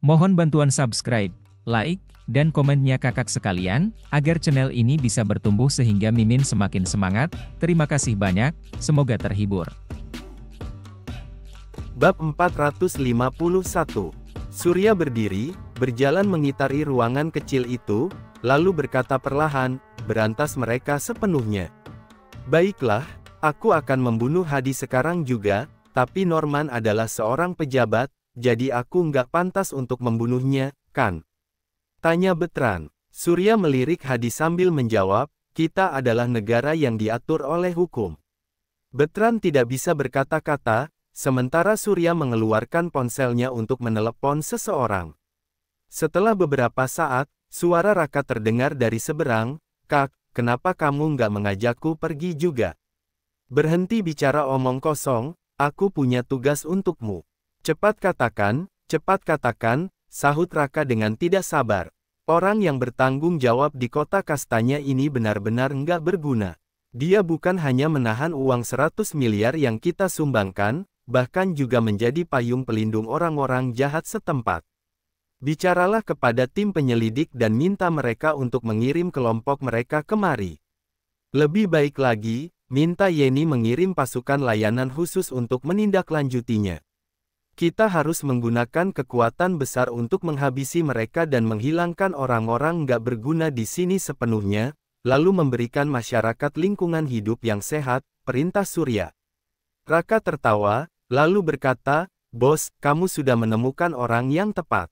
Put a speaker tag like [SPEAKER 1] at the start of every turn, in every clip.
[SPEAKER 1] Mohon bantuan subscribe, like, dan komennya kakak sekalian, agar channel ini bisa bertumbuh sehingga Mimin semakin semangat. Terima kasih banyak, semoga terhibur. Bab 451 Surya berdiri, berjalan mengitari ruangan kecil itu, lalu berkata perlahan, berantas mereka sepenuhnya. Baiklah, aku akan membunuh Hadi sekarang juga, tapi Norman adalah seorang pejabat, jadi aku nggak pantas untuk membunuhnya, kan? Tanya Betran. Surya melirik Hadi sambil menjawab, kita adalah negara yang diatur oleh hukum. Betran tidak bisa berkata-kata, sementara Surya mengeluarkan ponselnya untuk menelepon seseorang. Setelah beberapa saat, suara Raka terdengar dari seberang, Kak, kenapa kamu nggak mengajakku pergi juga? Berhenti bicara omong kosong, aku punya tugas untukmu. Cepat katakan, cepat katakan, sahut Raka dengan tidak sabar. Orang yang bertanggung jawab di kota kastanya ini benar-benar nggak berguna. Dia bukan hanya menahan uang 100 miliar yang kita sumbangkan, bahkan juga menjadi payung pelindung orang-orang jahat setempat. Bicaralah kepada tim penyelidik dan minta mereka untuk mengirim kelompok mereka kemari. Lebih baik lagi, minta Yeni mengirim pasukan layanan khusus untuk menindaklanjutinya. Kita harus menggunakan kekuatan besar untuk menghabisi mereka dan menghilangkan orang-orang nggak berguna di sini sepenuhnya, lalu memberikan masyarakat lingkungan hidup yang sehat, perintah Surya. Raka tertawa, lalu berkata, Bos, kamu sudah menemukan orang yang tepat.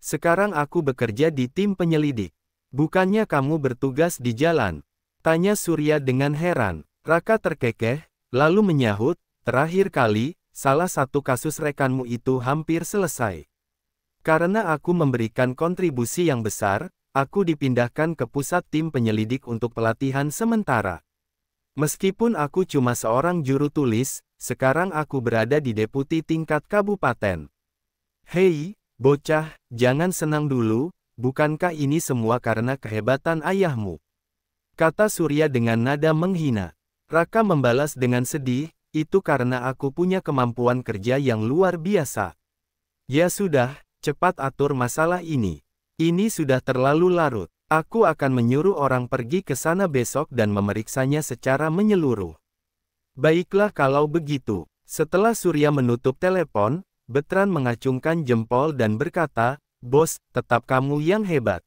[SPEAKER 1] Sekarang aku bekerja di tim penyelidik. Bukannya kamu bertugas di jalan? Tanya Surya dengan heran. Raka terkekeh, lalu menyahut, terakhir kali, Salah satu kasus rekanmu itu hampir selesai. Karena aku memberikan kontribusi yang besar, aku dipindahkan ke pusat tim penyelidik untuk pelatihan sementara. Meskipun aku cuma seorang juru tulis, sekarang aku berada di deputi tingkat kabupaten. Hei, bocah, jangan senang dulu, bukankah ini semua karena kehebatan ayahmu? Kata Surya dengan nada menghina. Raka membalas dengan sedih, itu karena aku punya kemampuan kerja yang luar biasa. Ya sudah, cepat atur masalah ini. Ini sudah terlalu larut. Aku akan menyuruh orang pergi ke sana besok dan memeriksanya secara menyeluruh. Baiklah kalau begitu. Setelah Surya menutup telepon, Betran mengacungkan jempol dan berkata, Bos, tetap kamu yang hebat.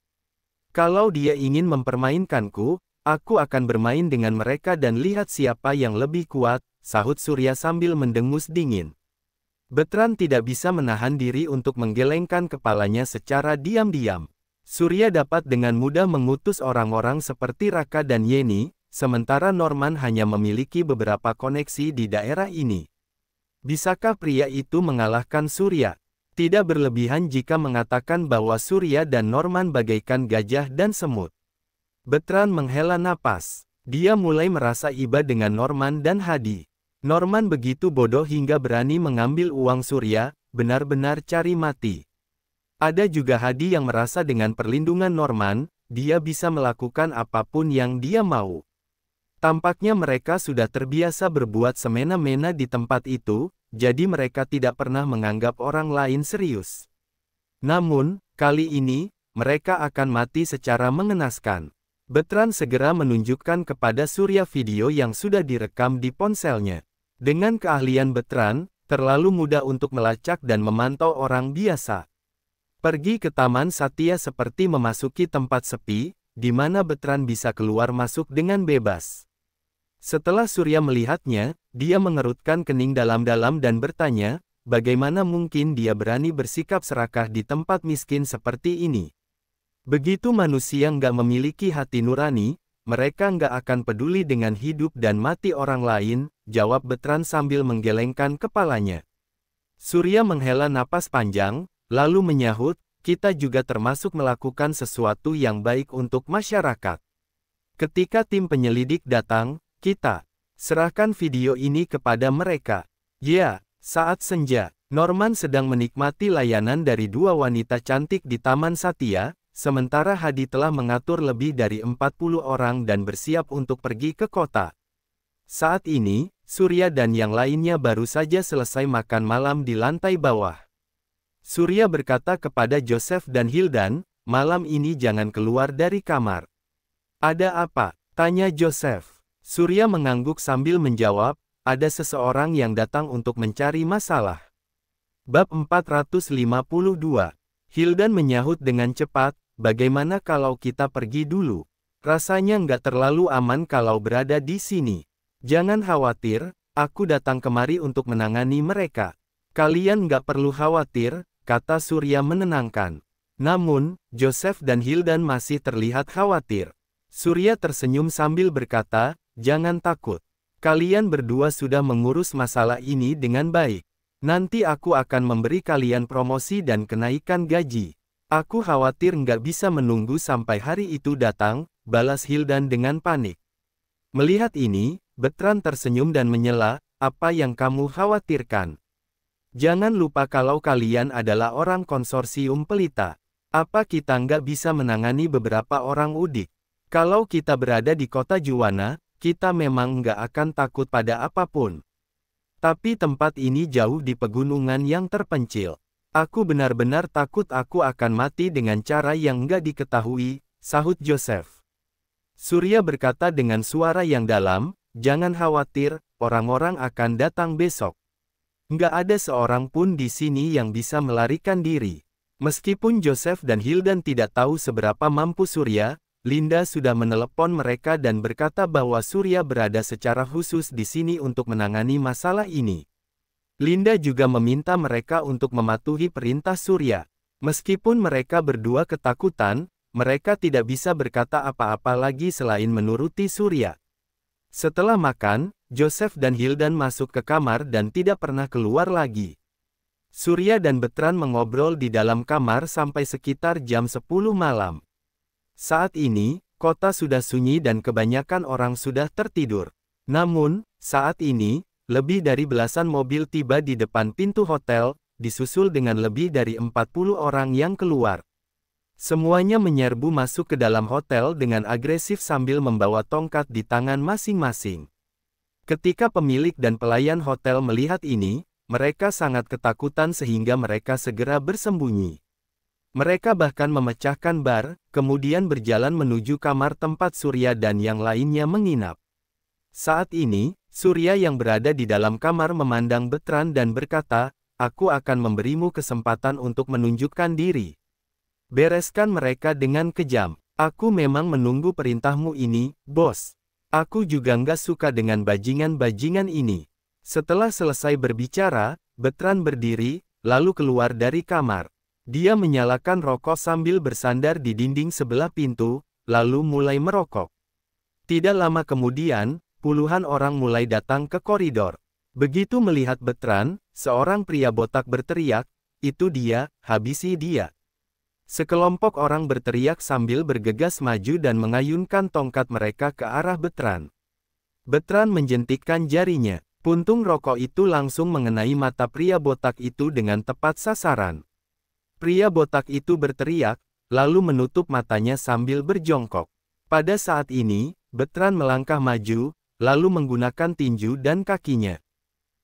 [SPEAKER 1] Kalau dia ingin mempermainkanku, aku akan bermain dengan mereka dan lihat siapa yang lebih kuat, sahut Surya sambil mendengus dingin. Betran tidak bisa menahan diri untuk menggelengkan kepalanya secara diam-diam. Surya dapat dengan mudah mengutus orang-orang seperti Raka dan Yeni, sementara Norman hanya memiliki beberapa koneksi di daerah ini. Bisakah pria itu mengalahkan Surya? Tidak berlebihan jika mengatakan bahwa Surya dan Norman bagaikan gajah dan semut. Betran menghela napas. Dia mulai merasa iba dengan Norman dan Hadi. Norman begitu bodoh hingga berani mengambil uang Surya, benar-benar cari mati. Ada juga Hadi yang merasa dengan perlindungan Norman, dia bisa melakukan apapun yang dia mau. Tampaknya mereka sudah terbiasa berbuat semena-mena di tempat itu, jadi mereka tidak pernah menganggap orang lain serius. Namun, kali ini, mereka akan mati secara mengenaskan. Betran segera menunjukkan kepada Surya video yang sudah direkam di ponselnya. Dengan keahlian Betran, terlalu mudah untuk melacak dan memantau orang biasa. Pergi ke Taman Satya seperti memasuki tempat sepi, di mana Betran bisa keluar masuk dengan bebas. Setelah Surya melihatnya, dia mengerutkan kening dalam-dalam dan bertanya, bagaimana mungkin dia berani bersikap serakah di tempat miskin seperti ini? Begitu manusia nggak memiliki hati nurani, mereka nggak akan peduli dengan hidup dan mati orang lain, jawab Betran sambil menggelengkan kepalanya. Surya menghela napas panjang, lalu menyahut, kita juga termasuk melakukan sesuatu yang baik untuk masyarakat. Ketika tim penyelidik datang, kita serahkan video ini kepada mereka. Ya, saat senja, Norman sedang menikmati layanan dari dua wanita cantik di Taman Satya, Sementara Hadi telah mengatur lebih dari 40 orang dan bersiap untuk pergi ke kota. Saat ini, Surya dan yang lainnya baru saja selesai makan malam di lantai bawah. Surya berkata kepada Joseph dan Hildan, malam ini jangan keluar dari kamar. Ada apa? Tanya Joseph. Surya mengangguk sambil menjawab, ada seseorang yang datang untuk mencari masalah. Bab 452 Hildan menyahut dengan cepat, Bagaimana kalau kita pergi dulu? Rasanya nggak terlalu aman kalau berada di sini. Jangan khawatir, aku datang kemari untuk menangani mereka. Kalian nggak perlu khawatir, kata Surya menenangkan. Namun, Joseph dan Hildan masih terlihat khawatir. Surya tersenyum sambil berkata, jangan takut. Kalian berdua sudah mengurus masalah ini dengan baik. Nanti aku akan memberi kalian promosi dan kenaikan gaji. Aku khawatir nggak bisa menunggu sampai hari itu datang, balas Hildan dengan panik. Melihat ini, Betran tersenyum dan menyela, apa yang kamu khawatirkan? Jangan lupa kalau kalian adalah orang konsorsium pelita. Apa kita nggak bisa menangani beberapa orang udik? Kalau kita berada di kota Juwana, kita memang nggak akan takut pada apapun. Tapi tempat ini jauh di pegunungan yang terpencil. Aku benar-benar takut aku akan mati dengan cara yang nggak diketahui, sahut Joseph. Surya berkata dengan suara yang dalam, jangan khawatir, orang-orang akan datang besok. Nggak ada seorang pun di sini yang bisa melarikan diri. Meskipun Joseph dan Hildan tidak tahu seberapa mampu Surya, Linda sudah menelepon mereka dan berkata bahwa Surya berada secara khusus di sini untuk menangani masalah ini. Linda juga meminta mereka untuk mematuhi perintah Surya. Meskipun mereka berdua ketakutan, mereka tidak bisa berkata apa-apa lagi selain menuruti Surya. Setelah makan, Joseph dan Hildan masuk ke kamar dan tidak pernah keluar lagi. Surya dan Betran mengobrol di dalam kamar sampai sekitar jam 10 malam. Saat ini, kota sudah sunyi dan kebanyakan orang sudah tertidur. Namun, saat ini, lebih dari belasan mobil tiba di depan pintu hotel, disusul dengan lebih dari 40 orang yang keluar. Semuanya menyerbu masuk ke dalam hotel dengan agresif sambil membawa tongkat di tangan masing-masing. Ketika pemilik dan pelayan hotel melihat ini, mereka sangat ketakutan sehingga mereka segera bersembunyi. Mereka bahkan memecahkan bar, kemudian berjalan menuju kamar tempat Surya dan yang lainnya menginap. Saat ini, Surya yang berada di dalam kamar memandang Betran dan berkata, aku akan memberimu kesempatan untuk menunjukkan diri. Bereskan mereka dengan kejam. Aku memang menunggu perintahmu ini, bos. Aku juga nggak suka dengan bajingan-bajingan ini. Setelah selesai berbicara, Betran berdiri, lalu keluar dari kamar. Dia menyalakan rokok sambil bersandar di dinding sebelah pintu, lalu mulai merokok. Tidak lama kemudian, Puluhan orang mulai datang ke koridor. Begitu melihat Betran, seorang pria botak berteriak, itu dia, habisi dia. Sekelompok orang berteriak sambil bergegas maju dan mengayunkan tongkat mereka ke arah Betran. Betran menjentikkan jarinya. Puntung rokok itu langsung mengenai mata pria botak itu dengan tepat sasaran. Pria botak itu berteriak, lalu menutup matanya sambil berjongkok. Pada saat ini, Betran melangkah maju, lalu menggunakan tinju dan kakinya.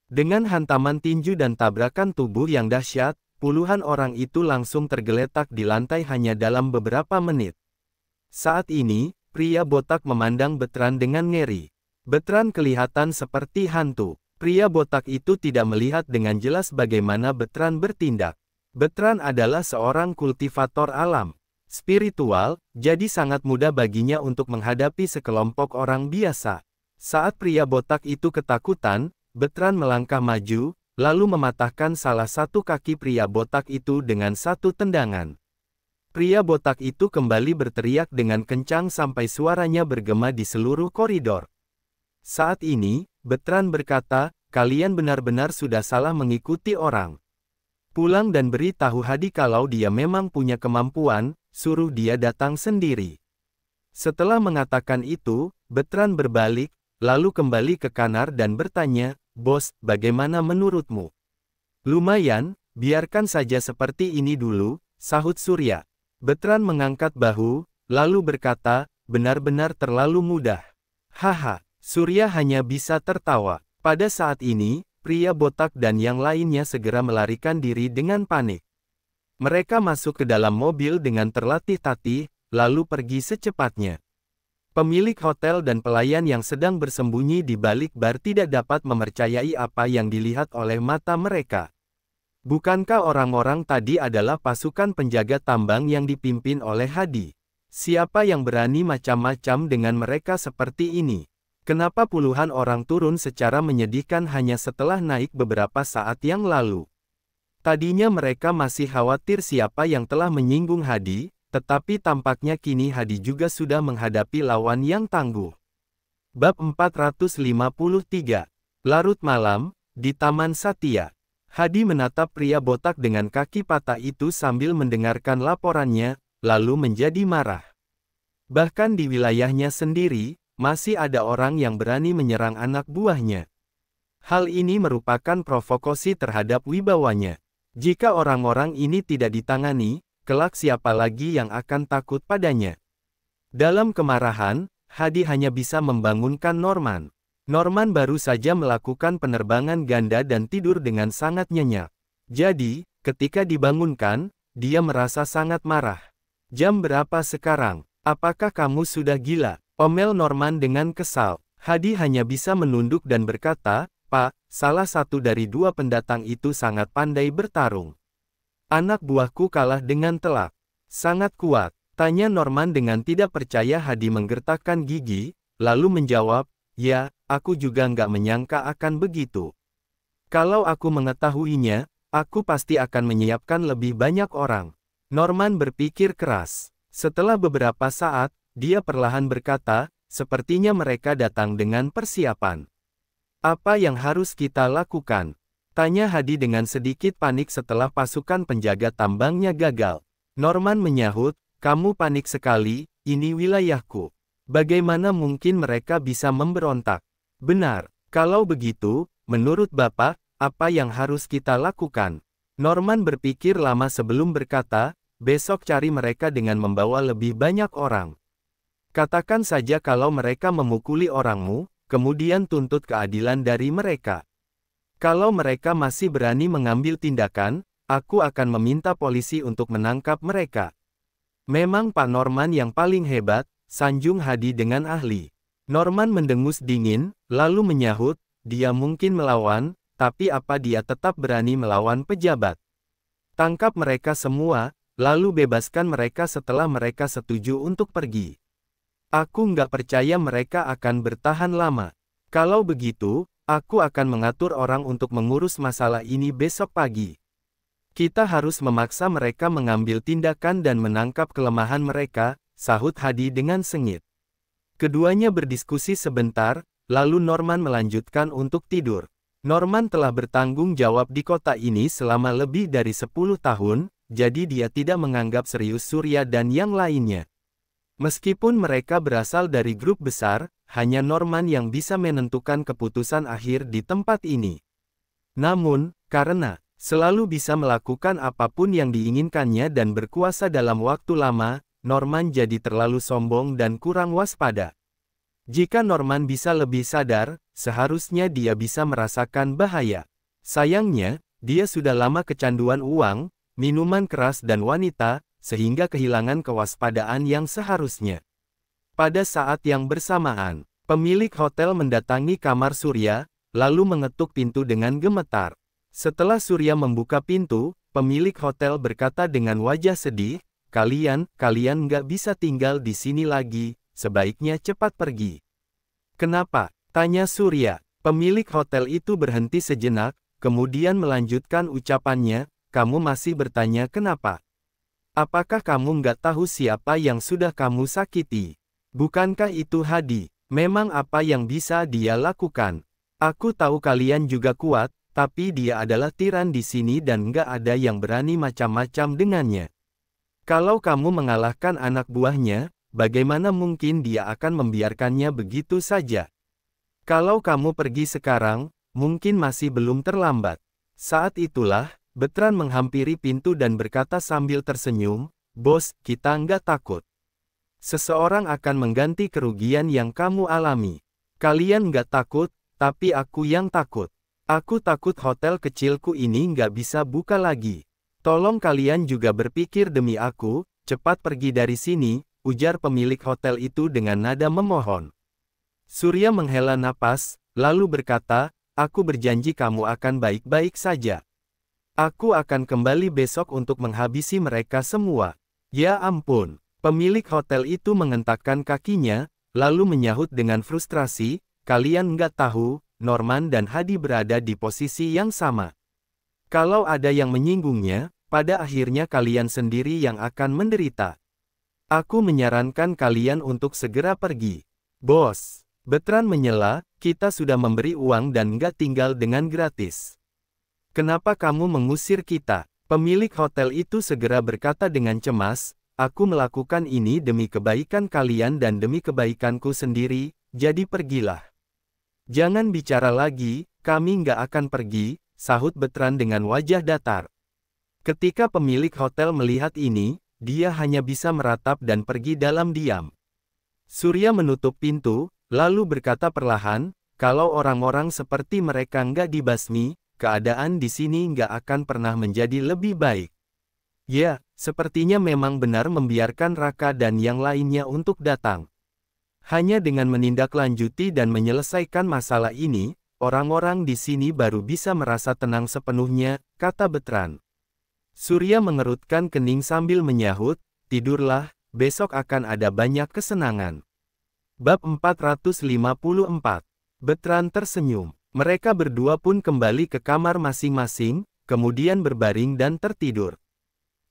[SPEAKER 1] Dengan hantaman tinju dan tabrakan tubuh yang dahsyat, puluhan orang itu langsung tergeletak di lantai hanya dalam beberapa menit. Saat ini, pria botak memandang Betran dengan ngeri. Betran kelihatan seperti hantu. Pria botak itu tidak melihat dengan jelas bagaimana Betran bertindak. Betran adalah seorang kultivator alam, spiritual, jadi sangat mudah baginya untuk menghadapi sekelompok orang biasa. Saat pria botak itu ketakutan, Betran melangkah maju, lalu mematahkan salah satu kaki pria botak itu dengan satu tendangan. Pria botak itu kembali berteriak dengan kencang sampai suaranya bergema di seluruh koridor. Saat ini, Betran berkata, kalian benar-benar sudah salah mengikuti orang. Pulang dan beritahu Hadi kalau dia memang punya kemampuan, suruh dia datang sendiri. Setelah mengatakan itu, Betran berbalik, lalu kembali ke Kanar dan bertanya, Bos, bagaimana menurutmu? Lumayan, biarkan saja seperti ini dulu, sahut Surya. Betran mengangkat bahu, lalu berkata, benar-benar terlalu mudah. Haha, Surya hanya bisa tertawa. Pada saat ini, pria botak dan yang lainnya segera melarikan diri dengan panik. Mereka masuk ke dalam mobil dengan terlatih-tatih, lalu pergi secepatnya. Pemilik hotel dan pelayan yang sedang bersembunyi di balik bar tidak dapat memercayai apa yang dilihat oleh mata mereka. Bukankah orang-orang tadi adalah pasukan penjaga tambang yang dipimpin oleh Hadi? Siapa yang berani macam-macam dengan mereka seperti ini? Kenapa puluhan orang turun secara menyedihkan hanya setelah naik beberapa saat yang lalu? Tadinya mereka masih khawatir siapa yang telah menyinggung Hadi, tetapi tampaknya kini Hadi juga sudah menghadapi lawan yang tangguh. Bab 453 Larut malam, di Taman Satya, Hadi menatap pria botak dengan kaki patah itu sambil mendengarkan laporannya, lalu menjadi marah. Bahkan di wilayahnya sendiri, masih ada orang yang berani menyerang anak buahnya. Hal ini merupakan provokasi terhadap wibawanya. Jika orang-orang ini tidak ditangani, kelak siapa lagi yang akan takut padanya? Dalam kemarahan, Hadi hanya bisa membangunkan Norman. Norman baru saja melakukan penerbangan ganda dan tidur dengan sangat nyenyak. Jadi, ketika dibangunkan, dia merasa sangat marah. Jam berapa sekarang? Apakah kamu sudah gila? Omel Norman dengan kesal. Hadi hanya bisa menunduk dan berkata, Pak, salah satu dari dua pendatang itu sangat pandai bertarung. Anak buahku kalah dengan telak. Sangat kuat. Tanya Norman dengan tidak percaya Hadi menggertakkan gigi, lalu menjawab, Ya, aku juga nggak menyangka akan begitu. Kalau aku mengetahuinya, aku pasti akan menyiapkan lebih banyak orang. Norman berpikir keras. Setelah beberapa saat, dia perlahan berkata, sepertinya mereka datang dengan persiapan. Apa yang harus kita lakukan? Tanya Hadi dengan sedikit panik setelah pasukan penjaga tambangnya gagal. Norman menyahut, kamu panik sekali, ini wilayahku. Bagaimana mungkin mereka bisa memberontak? Benar, kalau begitu, menurut Bapak, apa yang harus kita lakukan? Norman berpikir lama sebelum berkata, besok cari mereka dengan membawa lebih banyak orang. Katakan saja kalau mereka memukuli orangmu, kemudian tuntut keadilan dari mereka. Kalau mereka masih berani mengambil tindakan, aku akan meminta polisi untuk menangkap mereka. Memang Pak Norman yang paling hebat, sanjung Hadi dengan ahli. Norman mendengus dingin, lalu menyahut, dia mungkin melawan, tapi apa dia tetap berani melawan pejabat? Tangkap mereka semua, lalu bebaskan mereka setelah mereka setuju untuk pergi. Aku nggak percaya mereka akan bertahan lama. Kalau begitu, Aku akan mengatur orang untuk mengurus masalah ini besok pagi. Kita harus memaksa mereka mengambil tindakan dan menangkap kelemahan mereka, sahut Hadi dengan sengit. Keduanya berdiskusi sebentar, lalu Norman melanjutkan untuk tidur. Norman telah bertanggung jawab di kota ini selama lebih dari 10 tahun, jadi dia tidak menganggap serius Surya dan yang lainnya. Meskipun mereka berasal dari grup besar, hanya Norman yang bisa menentukan keputusan akhir di tempat ini. Namun, karena selalu bisa melakukan apapun yang diinginkannya dan berkuasa dalam waktu lama, Norman jadi terlalu sombong dan kurang waspada. Jika Norman bisa lebih sadar, seharusnya dia bisa merasakan bahaya. Sayangnya, dia sudah lama kecanduan uang, minuman keras dan wanita, sehingga kehilangan kewaspadaan yang seharusnya. Pada saat yang bersamaan, pemilik hotel mendatangi kamar Surya, lalu mengetuk pintu dengan gemetar. Setelah Surya membuka pintu, pemilik hotel berkata dengan wajah sedih, kalian, kalian nggak bisa tinggal di sini lagi, sebaiknya cepat pergi. Kenapa? Tanya Surya. Pemilik hotel itu berhenti sejenak, kemudian melanjutkan ucapannya, kamu masih bertanya kenapa? Apakah kamu nggak tahu siapa yang sudah kamu sakiti? Bukankah itu Hadi? Memang apa yang bisa dia lakukan? Aku tahu kalian juga kuat, tapi dia adalah tiran di sini dan nggak ada yang berani macam-macam dengannya. Kalau kamu mengalahkan anak buahnya, bagaimana mungkin dia akan membiarkannya begitu saja? Kalau kamu pergi sekarang, mungkin masih belum terlambat. Saat itulah, Betran menghampiri pintu dan berkata sambil tersenyum, Bos, kita nggak takut. Seseorang akan mengganti kerugian yang kamu alami. Kalian nggak takut, tapi aku yang takut. Aku takut hotel kecilku ini nggak bisa buka lagi. Tolong kalian juga berpikir demi aku, cepat pergi dari sini, ujar pemilik hotel itu dengan nada memohon. Surya menghela napas, lalu berkata, aku berjanji kamu akan baik-baik saja. Aku akan kembali besok untuk menghabisi mereka semua. Ya ampun, pemilik hotel itu mengentakkan kakinya, lalu menyahut dengan frustrasi, kalian nggak tahu, Norman dan Hadi berada di posisi yang sama. Kalau ada yang menyinggungnya, pada akhirnya kalian sendiri yang akan menderita. Aku menyarankan kalian untuk segera pergi. Bos, Betran menyela, kita sudah memberi uang dan nggak tinggal dengan gratis. Kenapa kamu mengusir kita? Pemilik hotel itu segera berkata dengan cemas, Aku melakukan ini demi kebaikan kalian dan demi kebaikanku sendiri, jadi pergilah. Jangan bicara lagi, kami nggak akan pergi, sahut Betran dengan wajah datar. Ketika pemilik hotel melihat ini, dia hanya bisa meratap dan pergi dalam diam. Surya menutup pintu, lalu berkata perlahan, kalau orang-orang seperti mereka nggak dibasmi, keadaan di sini nggak akan pernah menjadi lebih baik. Ya, sepertinya memang benar membiarkan Raka dan yang lainnya untuk datang. Hanya dengan menindaklanjuti dan menyelesaikan masalah ini, orang-orang di sini baru bisa merasa tenang sepenuhnya, kata Betran. Surya mengerutkan kening sambil menyahut, tidurlah, besok akan ada banyak kesenangan. Bab 454 Betran tersenyum. Mereka berdua pun kembali ke kamar masing-masing, kemudian berbaring dan tertidur.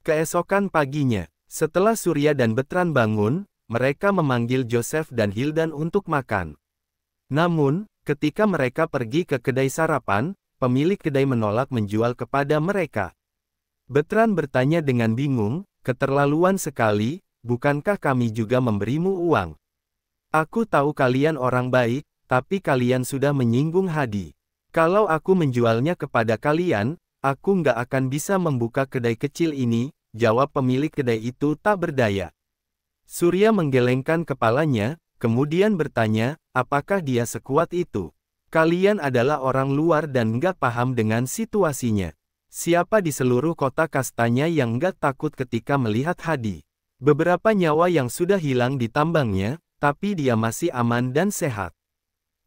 [SPEAKER 1] Keesokan paginya, setelah Surya dan Betran bangun, mereka memanggil Joseph dan Hildan untuk makan. Namun, ketika mereka pergi ke kedai sarapan, pemilik kedai menolak menjual kepada mereka. Betran bertanya dengan bingung, keterlaluan sekali, bukankah kami juga memberimu uang? Aku tahu kalian orang baik, tapi kalian sudah menyinggung Hadi. Kalau aku menjualnya kepada kalian, aku nggak akan bisa membuka kedai kecil ini, jawab pemilik kedai itu tak berdaya. Surya menggelengkan kepalanya, kemudian bertanya, apakah dia sekuat itu? Kalian adalah orang luar dan nggak paham dengan situasinya. Siapa di seluruh kota kastanya yang nggak takut ketika melihat Hadi? Beberapa nyawa yang sudah hilang di tambangnya, tapi dia masih aman dan sehat.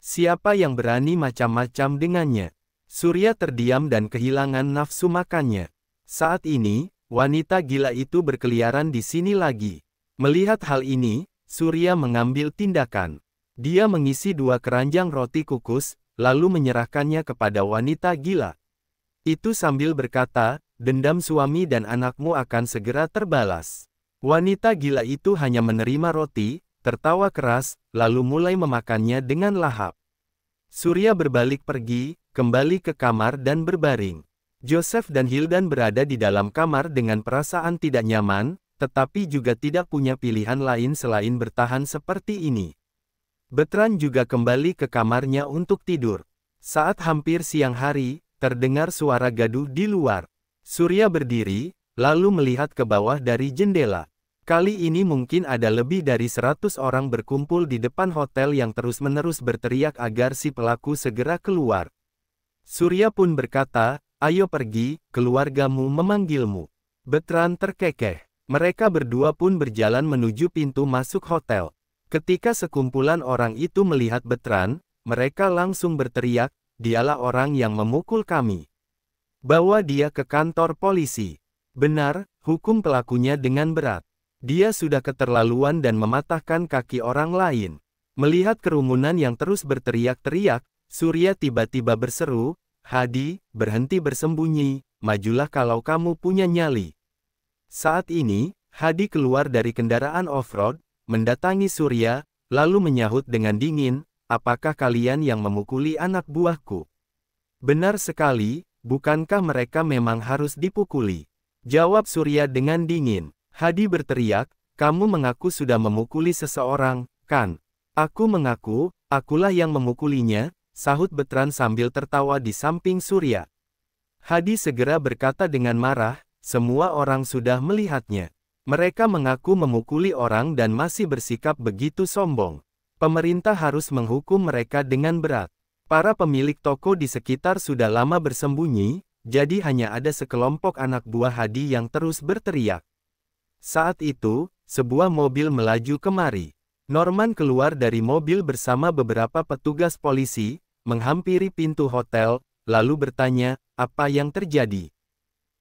[SPEAKER 1] Siapa yang berani macam-macam dengannya? Surya terdiam dan kehilangan nafsu makannya. Saat ini, wanita gila itu berkeliaran di sini lagi. Melihat hal ini, Surya mengambil tindakan. Dia mengisi dua keranjang roti kukus, lalu menyerahkannya kepada wanita gila. Itu sambil berkata, dendam suami dan anakmu akan segera terbalas. Wanita gila itu hanya menerima roti, tertawa keras, lalu mulai memakannya dengan lahap. Surya berbalik pergi, kembali ke kamar dan berbaring. Joseph dan Hildan berada di dalam kamar dengan perasaan tidak nyaman, tetapi juga tidak punya pilihan lain selain bertahan seperti ini. Betran juga kembali ke kamarnya untuk tidur. Saat hampir siang hari, terdengar suara gaduh di luar. Surya berdiri, lalu melihat ke bawah dari jendela. Kali ini mungkin ada lebih dari 100 orang berkumpul di depan hotel yang terus-menerus berteriak agar si pelaku segera keluar. Surya pun berkata, ayo pergi, keluargamu memanggilmu. Betran terkekeh. Mereka berdua pun berjalan menuju pintu masuk hotel. Ketika sekumpulan orang itu melihat Betran, mereka langsung berteriak, dialah orang yang memukul kami. Bawa dia ke kantor polisi. Benar, hukum pelakunya dengan berat. Dia sudah keterlaluan dan mematahkan kaki orang lain. Melihat kerumunan yang terus berteriak-teriak, Surya tiba-tiba berseru, Hadi, berhenti bersembunyi, majulah kalau kamu punya nyali. Saat ini, Hadi keluar dari kendaraan off-road, mendatangi Surya, lalu menyahut dengan dingin, apakah kalian yang memukuli anak buahku? Benar sekali, bukankah mereka memang harus dipukuli? Jawab Surya dengan dingin. Hadi berteriak, kamu mengaku sudah memukuli seseorang, kan? Aku mengaku, akulah yang memukulinya, sahut Betran sambil tertawa di samping Surya. Hadi segera berkata dengan marah, semua orang sudah melihatnya. Mereka mengaku memukuli orang dan masih bersikap begitu sombong. Pemerintah harus menghukum mereka dengan berat. Para pemilik toko di sekitar sudah lama bersembunyi, jadi hanya ada sekelompok anak buah Hadi yang terus berteriak. Saat itu, sebuah mobil melaju kemari. Norman keluar dari mobil bersama beberapa petugas polisi, menghampiri pintu hotel, lalu bertanya, apa yang terjadi?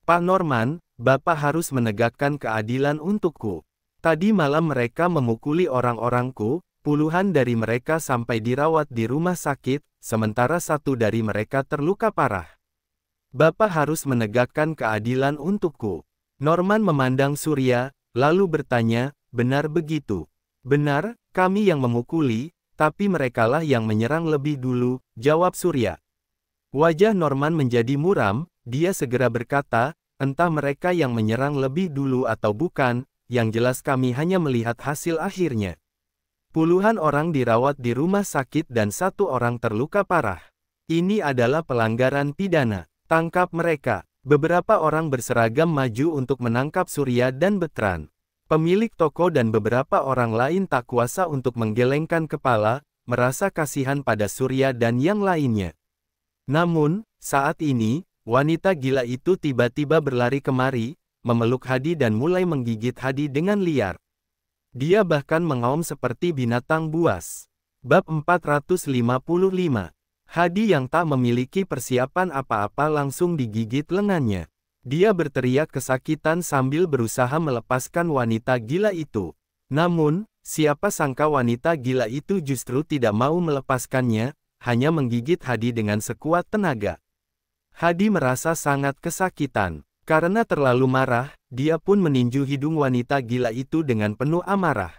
[SPEAKER 1] Pak Norman, Bapak harus menegakkan keadilan untukku. Tadi malam mereka memukuli orang-orangku, Puluhan dari mereka sampai dirawat di rumah sakit, sementara satu dari mereka terluka parah. Bapak harus menegakkan keadilan untukku. Norman memandang Surya, lalu bertanya, benar begitu? Benar, kami yang memukuli, tapi merekalah yang menyerang lebih dulu, jawab Surya. Wajah Norman menjadi muram, dia segera berkata, entah mereka yang menyerang lebih dulu atau bukan, yang jelas kami hanya melihat hasil akhirnya. Puluhan orang dirawat di rumah sakit dan satu orang terluka parah. Ini adalah pelanggaran pidana. Tangkap mereka. Beberapa orang berseragam maju untuk menangkap Surya dan Betran. Pemilik toko dan beberapa orang lain tak kuasa untuk menggelengkan kepala, merasa kasihan pada Surya dan yang lainnya. Namun, saat ini, wanita gila itu tiba-tiba berlari kemari, memeluk Hadi dan mulai menggigit Hadi dengan liar. Dia bahkan mengaum seperti binatang buas. Bab 455 Hadi yang tak memiliki persiapan apa-apa langsung digigit lengannya. Dia berteriak kesakitan sambil berusaha melepaskan wanita gila itu. Namun, siapa sangka wanita gila itu justru tidak mau melepaskannya, hanya menggigit Hadi dengan sekuat tenaga. Hadi merasa sangat kesakitan. Karena terlalu marah, dia pun meninju hidung wanita gila itu dengan penuh amarah.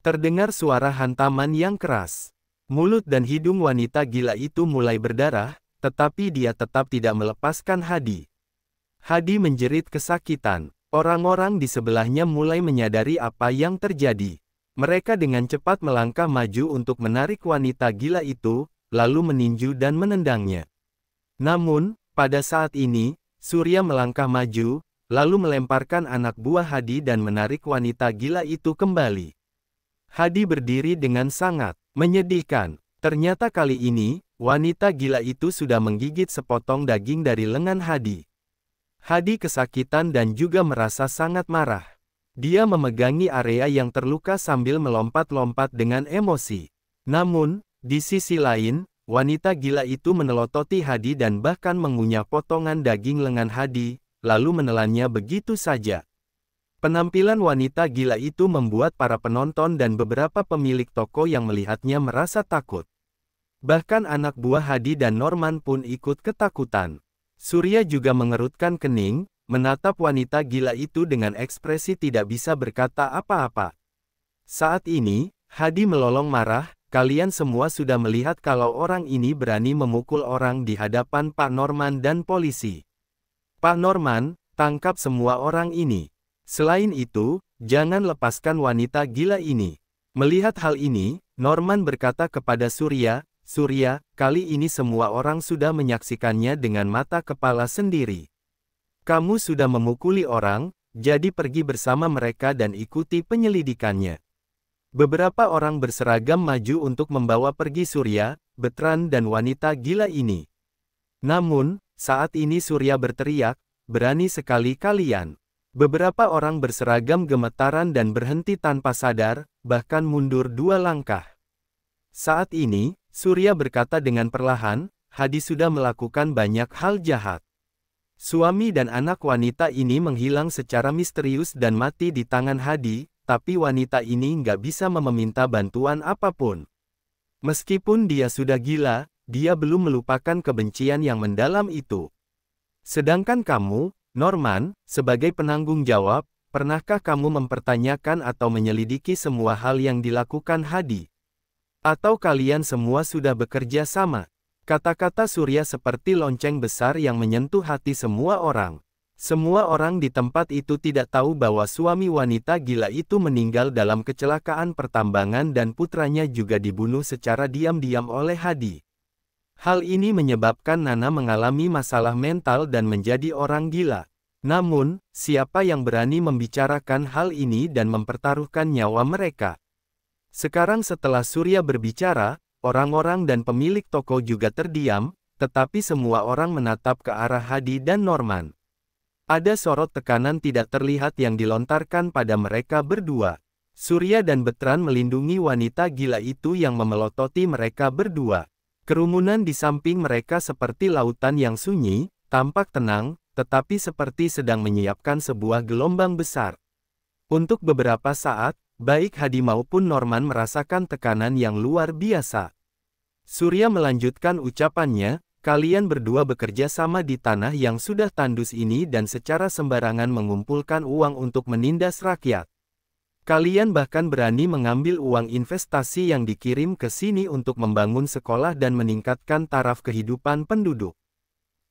[SPEAKER 1] Terdengar suara hantaman yang keras. Mulut dan hidung wanita gila itu mulai berdarah, tetapi dia tetap tidak melepaskan Hadi. Hadi menjerit kesakitan. Orang-orang di sebelahnya mulai menyadari apa yang terjadi. Mereka dengan cepat melangkah maju untuk menarik wanita gila itu, lalu meninju dan menendangnya. Namun, pada saat ini, Surya melangkah maju, lalu melemparkan anak buah Hadi dan menarik wanita gila itu kembali. Hadi berdiri dengan sangat Menyedihkan, ternyata kali ini, wanita gila itu sudah menggigit sepotong daging dari lengan Hadi. Hadi kesakitan dan juga merasa sangat marah. Dia memegangi area yang terluka sambil melompat-lompat dengan emosi. Namun, di sisi lain, wanita gila itu menelototi Hadi dan bahkan mengunyah potongan daging lengan Hadi, lalu menelannya begitu saja. Penampilan wanita gila itu membuat para penonton dan beberapa pemilik toko yang melihatnya merasa takut. Bahkan anak buah Hadi dan Norman pun ikut ketakutan. Surya juga mengerutkan kening, menatap wanita gila itu dengan ekspresi tidak bisa berkata apa-apa. Saat ini, Hadi melolong marah, kalian semua sudah melihat kalau orang ini berani memukul orang di hadapan Pak Norman dan polisi. Pak Norman, tangkap semua orang ini. Selain itu, jangan lepaskan wanita gila ini. Melihat hal ini, Norman berkata kepada Surya, Surya, kali ini semua orang sudah menyaksikannya dengan mata kepala sendiri. Kamu sudah memukuli orang, jadi pergi bersama mereka dan ikuti penyelidikannya. Beberapa orang berseragam maju untuk membawa pergi Surya, Betran dan wanita gila ini. Namun, saat ini Surya berteriak, berani sekali kalian. Beberapa orang berseragam gemetaran dan berhenti tanpa sadar, bahkan mundur dua langkah. Saat ini, Surya berkata dengan perlahan, Hadi sudah melakukan banyak hal jahat. Suami dan anak wanita ini menghilang secara misterius dan mati di tangan Hadi, tapi wanita ini nggak bisa meminta bantuan apapun. Meskipun dia sudah gila, dia belum melupakan kebencian yang mendalam itu. Sedangkan kamu, Norman, sebagai penanggung jawab, pernahkah kamu mempertanyakan atau menyelidiki semua hal yang dilakukan Hadi? Atau kalian semua sudah bekerja sama? Kata-kata Surya seperti lonceng besar yang menyentuh hati semua orang. Semua orang di tempat itu tidak tahu bahwa suami wanita gila itu meninggal dalam kecelakaan pertambangan dan putranya juga dibunuh secara diam-diam oleh Hadi. Hal ini menyebabkan Nana mengalami masalah mental dan menjadi orang gila. Namun, siapa yang berani membicarakan hal ini dan mempertaruhkan nyawa mereka? Sekarang setelah Surya berbicara, orang-orang dan pemilik toko juga terdiam, tetapi semua orang menatap ke arah Hadi dan Norman. Ada sorot tekanan tidak terlihat yang dilontarkan pada mereka berdua. Surya dan Betran melindungi wanita gila itu yang memelototi mereka berdua. Kerumunan di samping mereka seperti lautan yang sunyi, tampak tenang, tetapi seperti sedang menyiapkan sebuah gelombang besar. Untuk beberapa saat, baik Hadi maupun Norman merasakan tekanan yang luar biasa. Surya melanjutkan ucapannya, kalian berdua bekerja sama di tanah yang sudah tandus ini dan secara sembarangan mengumpulkan uang untuk menindas rakyat. Kalian bahkan berani mengambil uang investasi yang dikirim ke sini untuk membangun sekolah dan meningkatkan taraf kehidupan penduduk.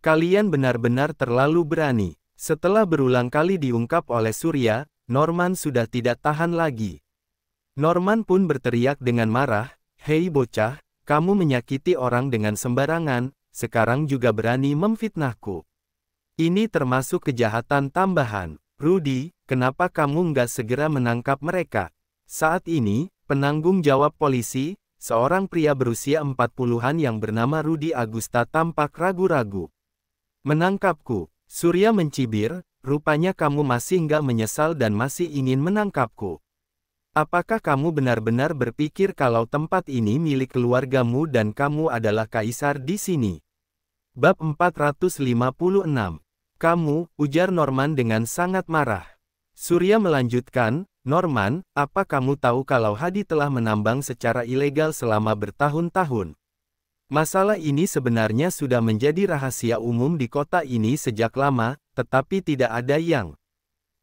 [SPEAKER 1] Kalian benar-benar terlalu berani. Setelah berulang kali diungkap oleh Surya, Norman sudah tidak tahan lagi. Norman pun berteriak dengan marah, Hei bocah, kamu menyakiti orang dengan sembarangan, sekarang juga berani memfitnahku. Ini termasuk kejahatan tambahan. Rudy, kenapa kamu nggak segera menangkap mereka? Saat ini, penanggung jawab polisi, seorang pria berusia 40-an yang bernama Rudy Agusta tampak ragu-ragu. Menangkapku, Surya mencibir, rupanya kamu masih nggak menyesal dan masih ingin menangkapku. Apakah kamu benar-benar berpikir kalau tempat ini milik keluargamu dan kamu adalah kaisar di sini? Bab 456 kamu, ujar Norman dengan sangat marah. Surya melanjutkan, Norman, apa kamu tahu kalau Hadi telah menambang secara ilegal selama bertahun-tahun? Masalah ini sebenarnya sudah menjadi rahasia umum di kota ini sejak lama, tetapi tidak ada yang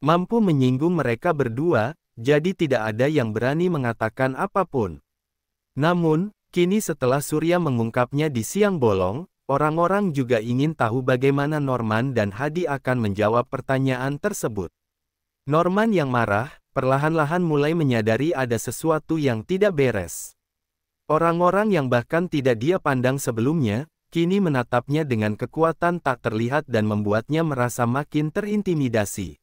[SPEAKER 1] mampu menyinggung mereka berdua, jadi tidak ada yang berani mengatakan apapun. Namun, kini setelah Surya mengungkapnya di siang bolong, Orang-orang juga ingin tahu bagaimana Norman dan Hadi akan menjawab pertanyaan tersebut. Norman yang marah, perlahan-lahan mulai menyadari ada sesuatu yang tidak beres. Orang-orang yang bahkan tidak dia pandang sebelumnya, kini menatapnya dengan kekuatan tak terlihat dan membuatnya merasa makin terintimidasi.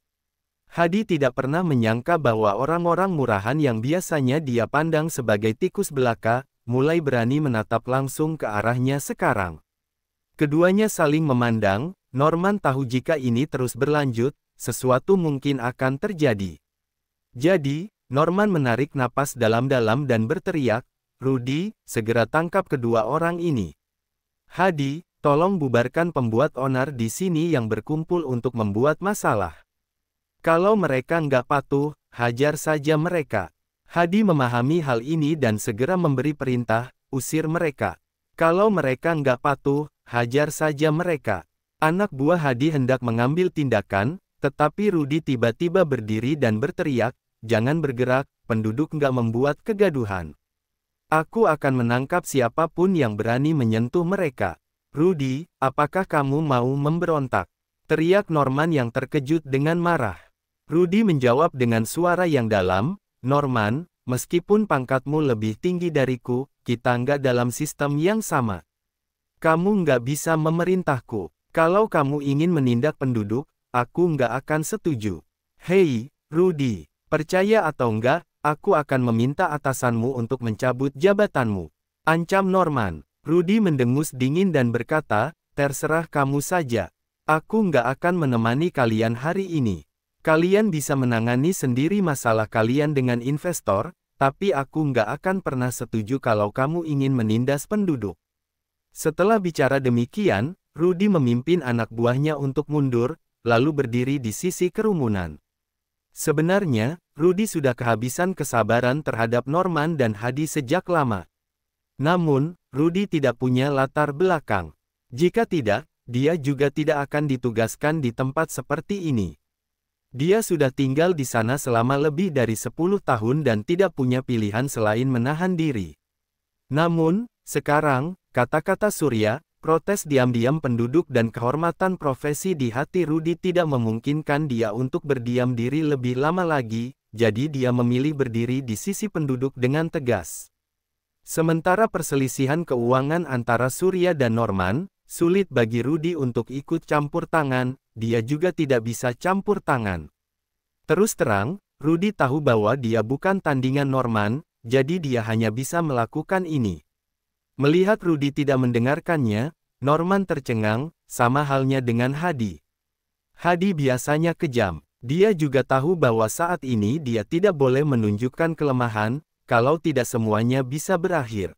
[SPEAKER 1] Hadi tidak pernah menyangka bahwa orang-orang murahan yang biasanya dia pandang sebagai tikus belaka, mulai berani menatap langsung ke arahnya sekarang. Keduanya saling memandang, Norman tahu jika ini terus berlanjut, sesuatu mungkin akan terjadi. Jadi, Norman menarik napas dalam-dalam dan berteriak, Rudy, segera tangkap kedua orang ini. Hadi, tolong bubarkan pembuat onar di sini yang berkumpul untuk membuat masalah. Kalau mereka nggak patuh, hajar saja mereka. Hadi memahami hal ini dan segera memberi perintah, usir mereka. Kalau mereka nggak patuh, Hajar saja mereka. Anak buah Hadi hendak mengambil tindakan, tetapi Rudi tiba-tiba berdiri dan berteriak, jangan bergerak, penduduk nggak membuat kegaduhan. Aku akan menangkap siapapun yang berani menyentuh mereka. Rudi, apakah kamu mau memberontak? Teriak Norman yang terkejut dengan marah. Rudi menjawab dengan suara yang dalam, Norman, meskipun pangkatmu lebih tinggi dariku, kita nggak dalam sistem yang sama. Kamu nggak bisa memerintahku. Kalau kamu ingin menindak penduduk, aku nggak akan setuju. Hei, Rudy, percaya atau enggak, aku akan meminta atasanmu untuk mencabut jabatanmu. Ancam Norman. Rudy mendengus dingin dan berkata, terserah kamu saja. Aku nggak akan menemani kalian hari ini. Kalian bisa menangani sendiri masalah kalian dengan investor, tapi aku nggak akan pernah setuju kalau kamu ingin menindas penduduk. Setelah bicara demikian, Rudy memimpin anak buahnya untuk mundur, lalu berdiri di sisi kerumunan. Sebenarnya, Rudy sudah kehabisan kesabaran terhadap Norman dan Hadi sejak lama. Namun, Rudy tidak punya latar belakang. Jika tidak, dia juga tidak akan ditugaskan di tempat seperti ini. Dia sudah tinggal di sana selama lebih dari 10 tahun dan tidak punya pilihan selain menahan diri. Namun, sekarang, Kata-kata Surya, protes diam-diam penduduk dan kehormatan profesi di hati Rudi tidak memungkinkan dia untuk berdiam diri lebih lama lagi, jadi dia memilih berdiri di sisi penduduk dengan tegas. Sementara perselisihan keuangan antara Surya dan Norman, sulit bagi Rudi untuk ikut campur tangan, dia juga tidak bisa campur tangan. Terus terang, Rudi tahu bahwa dia bukan tandingan Norman, jadi dia hanya bisa melakukan ini. Melihat Rudi tidak mendengarkannya, Norman tercengang, sama halnya dengan Hadi. Hadi biasanya kejam. Dia juga tahu bahwa saat ini dia tidak boleh menunjukkan kelemahan, kalau tidak semuanya bisa berakhir.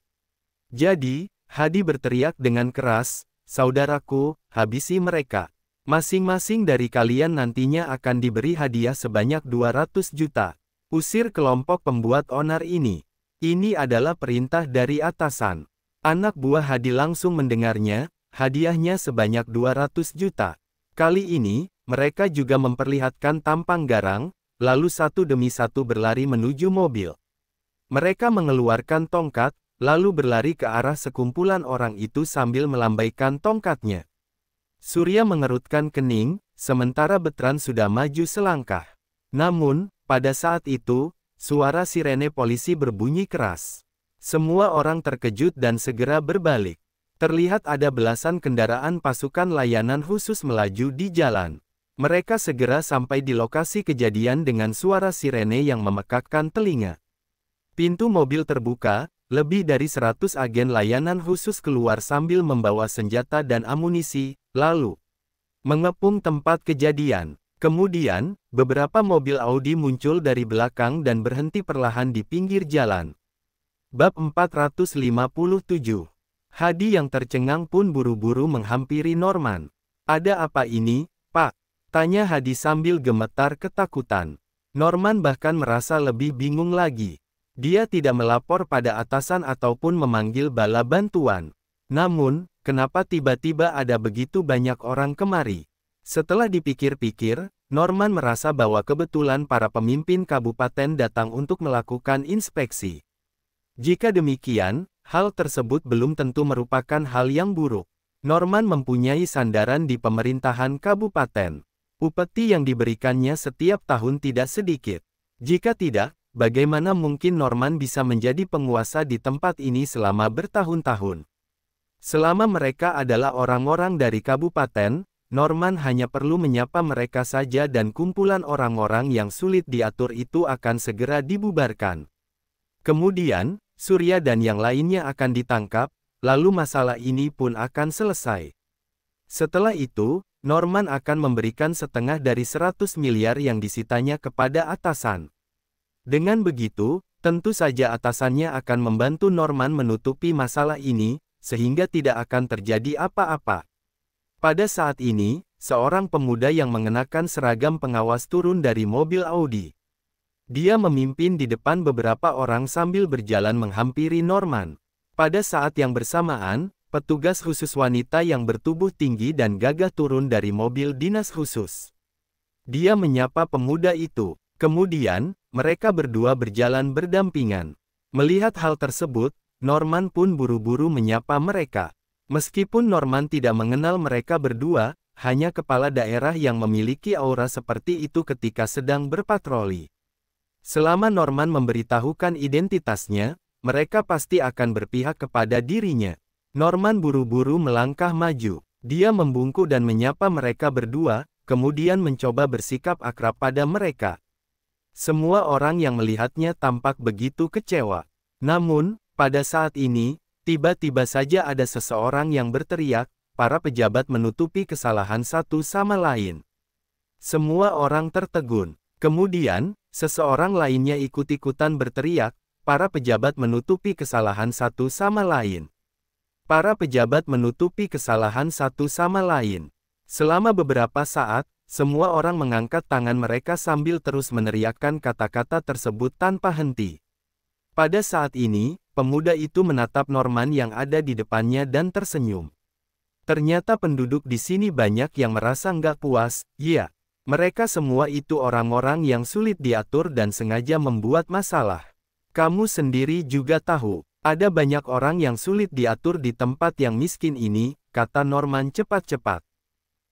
[SPEAKER 1] Jadi, Hadi berteriak dengan keras, Saudaraku, habisi mereka. Masing-masing dari kalian nantinya akan diberi hadiah sebanyak 200 juta. Usir kelompok pembuat onar ini. Ini adalah perintah dari atasan. Anak buah Hadi langsung mendengarnya, hadiahnya sebanyak 200 juta. Kali ini, mereka juga memperlihatkan tampang garang, lalu satu demi satu berlari menuju mobil. Mereka mengeluarkan tongkat, lalu berlari ke arah sekumpulan orang itu sambil melambaikan tongkatnya. Surya mengerutkan kening, sementara Betran sudah maju selangkah. Namun, pada saat itu, suara sirene polisi berbunyi keras. Semua orang terkejut dan segera berbalik. Terlihat ada belasan kendaraan pasukan layanan khusus melaju di jalan. Mereka segera sampai di lokasi kejadian dengan suara sirene yang memekakkan telinga. Pintu mobil terbuka, lebih dari 100 agen layanan khusus keluar sambil membawa senjata dan amunisi, lalu mengepung tempat kejadian. Kemudian, beberapa mobil Audi muncul dari belakang dan berhenti perlahan di pinggir jalan. Bab 457. Hadi yang tercengang pun buru-buru menghampiri Norman. Ada apa ini, Pak? Tanya Hadi sambil gemetar ketakutan. Norman bahkan merasa lebih bingung lagi. Dia tidak melapor pada atasan ataupun memanggil bala bantuan. Namun, kenapa tiba-tiba ada begitu banyak orang kemari? Setelah dipikir-pikir, Norman merasa bahwa kebetulan para pemimpin kabupaten datang untuk melakukan inspeksi. Jika demikian, hal tersebut belum tentu merupakan hal yang buruk. Norman mempunyai sandaran di pemerintahan kabupaten. Upeti yang diberikannya setiap tahun tidak sedikit. Jika tidak, bagaimana mungkin Norman bisa menjadi penguasa di tempat ini selama bertahun-tahun? Selama mereka adalah orang-orang dari kabupaten, Norman hanya perlu menyapa mereka saja dan kumpulan orang-orang yang sulit diatur itu akan segera dibubarkan. Kemudian, Surya dan yang lainnya akan ditangkap, lalu masalah ini pun akan selesai. Setelah itu, Norman akan memberikan setengah dari 100 miliar yang disitanya kepada atasan. Dengan begitu, tentu saja atasannya akan membantu Norman menutupi masalah ini, sehingga tidak akan terjadi apa-apa. Pada saat ini, seorang pemuda yang mengenakan seragam pengawas turun dari mobil Audi. Dia memimpin di depan beberapa orang sambil berjalan menghampiri Norman. Pada saat yang bersamaan, petugas khusus wanita yang bertubuh tinggi dan gagah turun dari mobil dinas khusus. Dia menyapa pemuda itu. Kemudian, mereka berdua berjalan berdampingan. Melihat hal tersebut, Norman pun buru-buru menyapa mereka. Meskipun Norman tidak mengenal mereka berdua, hanya kepala daerah yang memiliki aura seperti itu ketika sedang berpatroli. Selama Norman memberitahukan identitasnya, mereka pasti akan berpihak kepada dirinya. Norman buru-buru melangkah maju. Dia membungkuk dan menyapa mereka berdua, kemudian mencoba bersikap akrab pada mereka. Semua orang yang melihatnya tampak begitu kecewa. Namun, pada saat ini, tiba-tiba saja ada seseorang yang berteriak, para pejabat menutupi kesalahan satu sama lain. Semua orang tertegun. Kemudian, Seseorang lainnya ikut-ikutan berteriak, para pejabat menutupi kesalahan satu sama lain. Para pejabat menutupi kesalahan satu sama lain. Selama beberapa saat, semua orang mengangkat tangan mereka sambil terus meneriakkan kata-kata tersebut tanpa henti. Pada saat ini, pemuda itu menatap Norman yang ada di depannya dan tersenyum. Ternyata penduduk di sini banyak yang merasa nggak puas, iya, mereka semua itu orang-orang yang sulit diatur dan sengaja membuat masalah. Kamu sendiri juga tahu, ada banyak orang yang sulit diatur di tempat yang miskin ini, kata Norman cepat-cepat.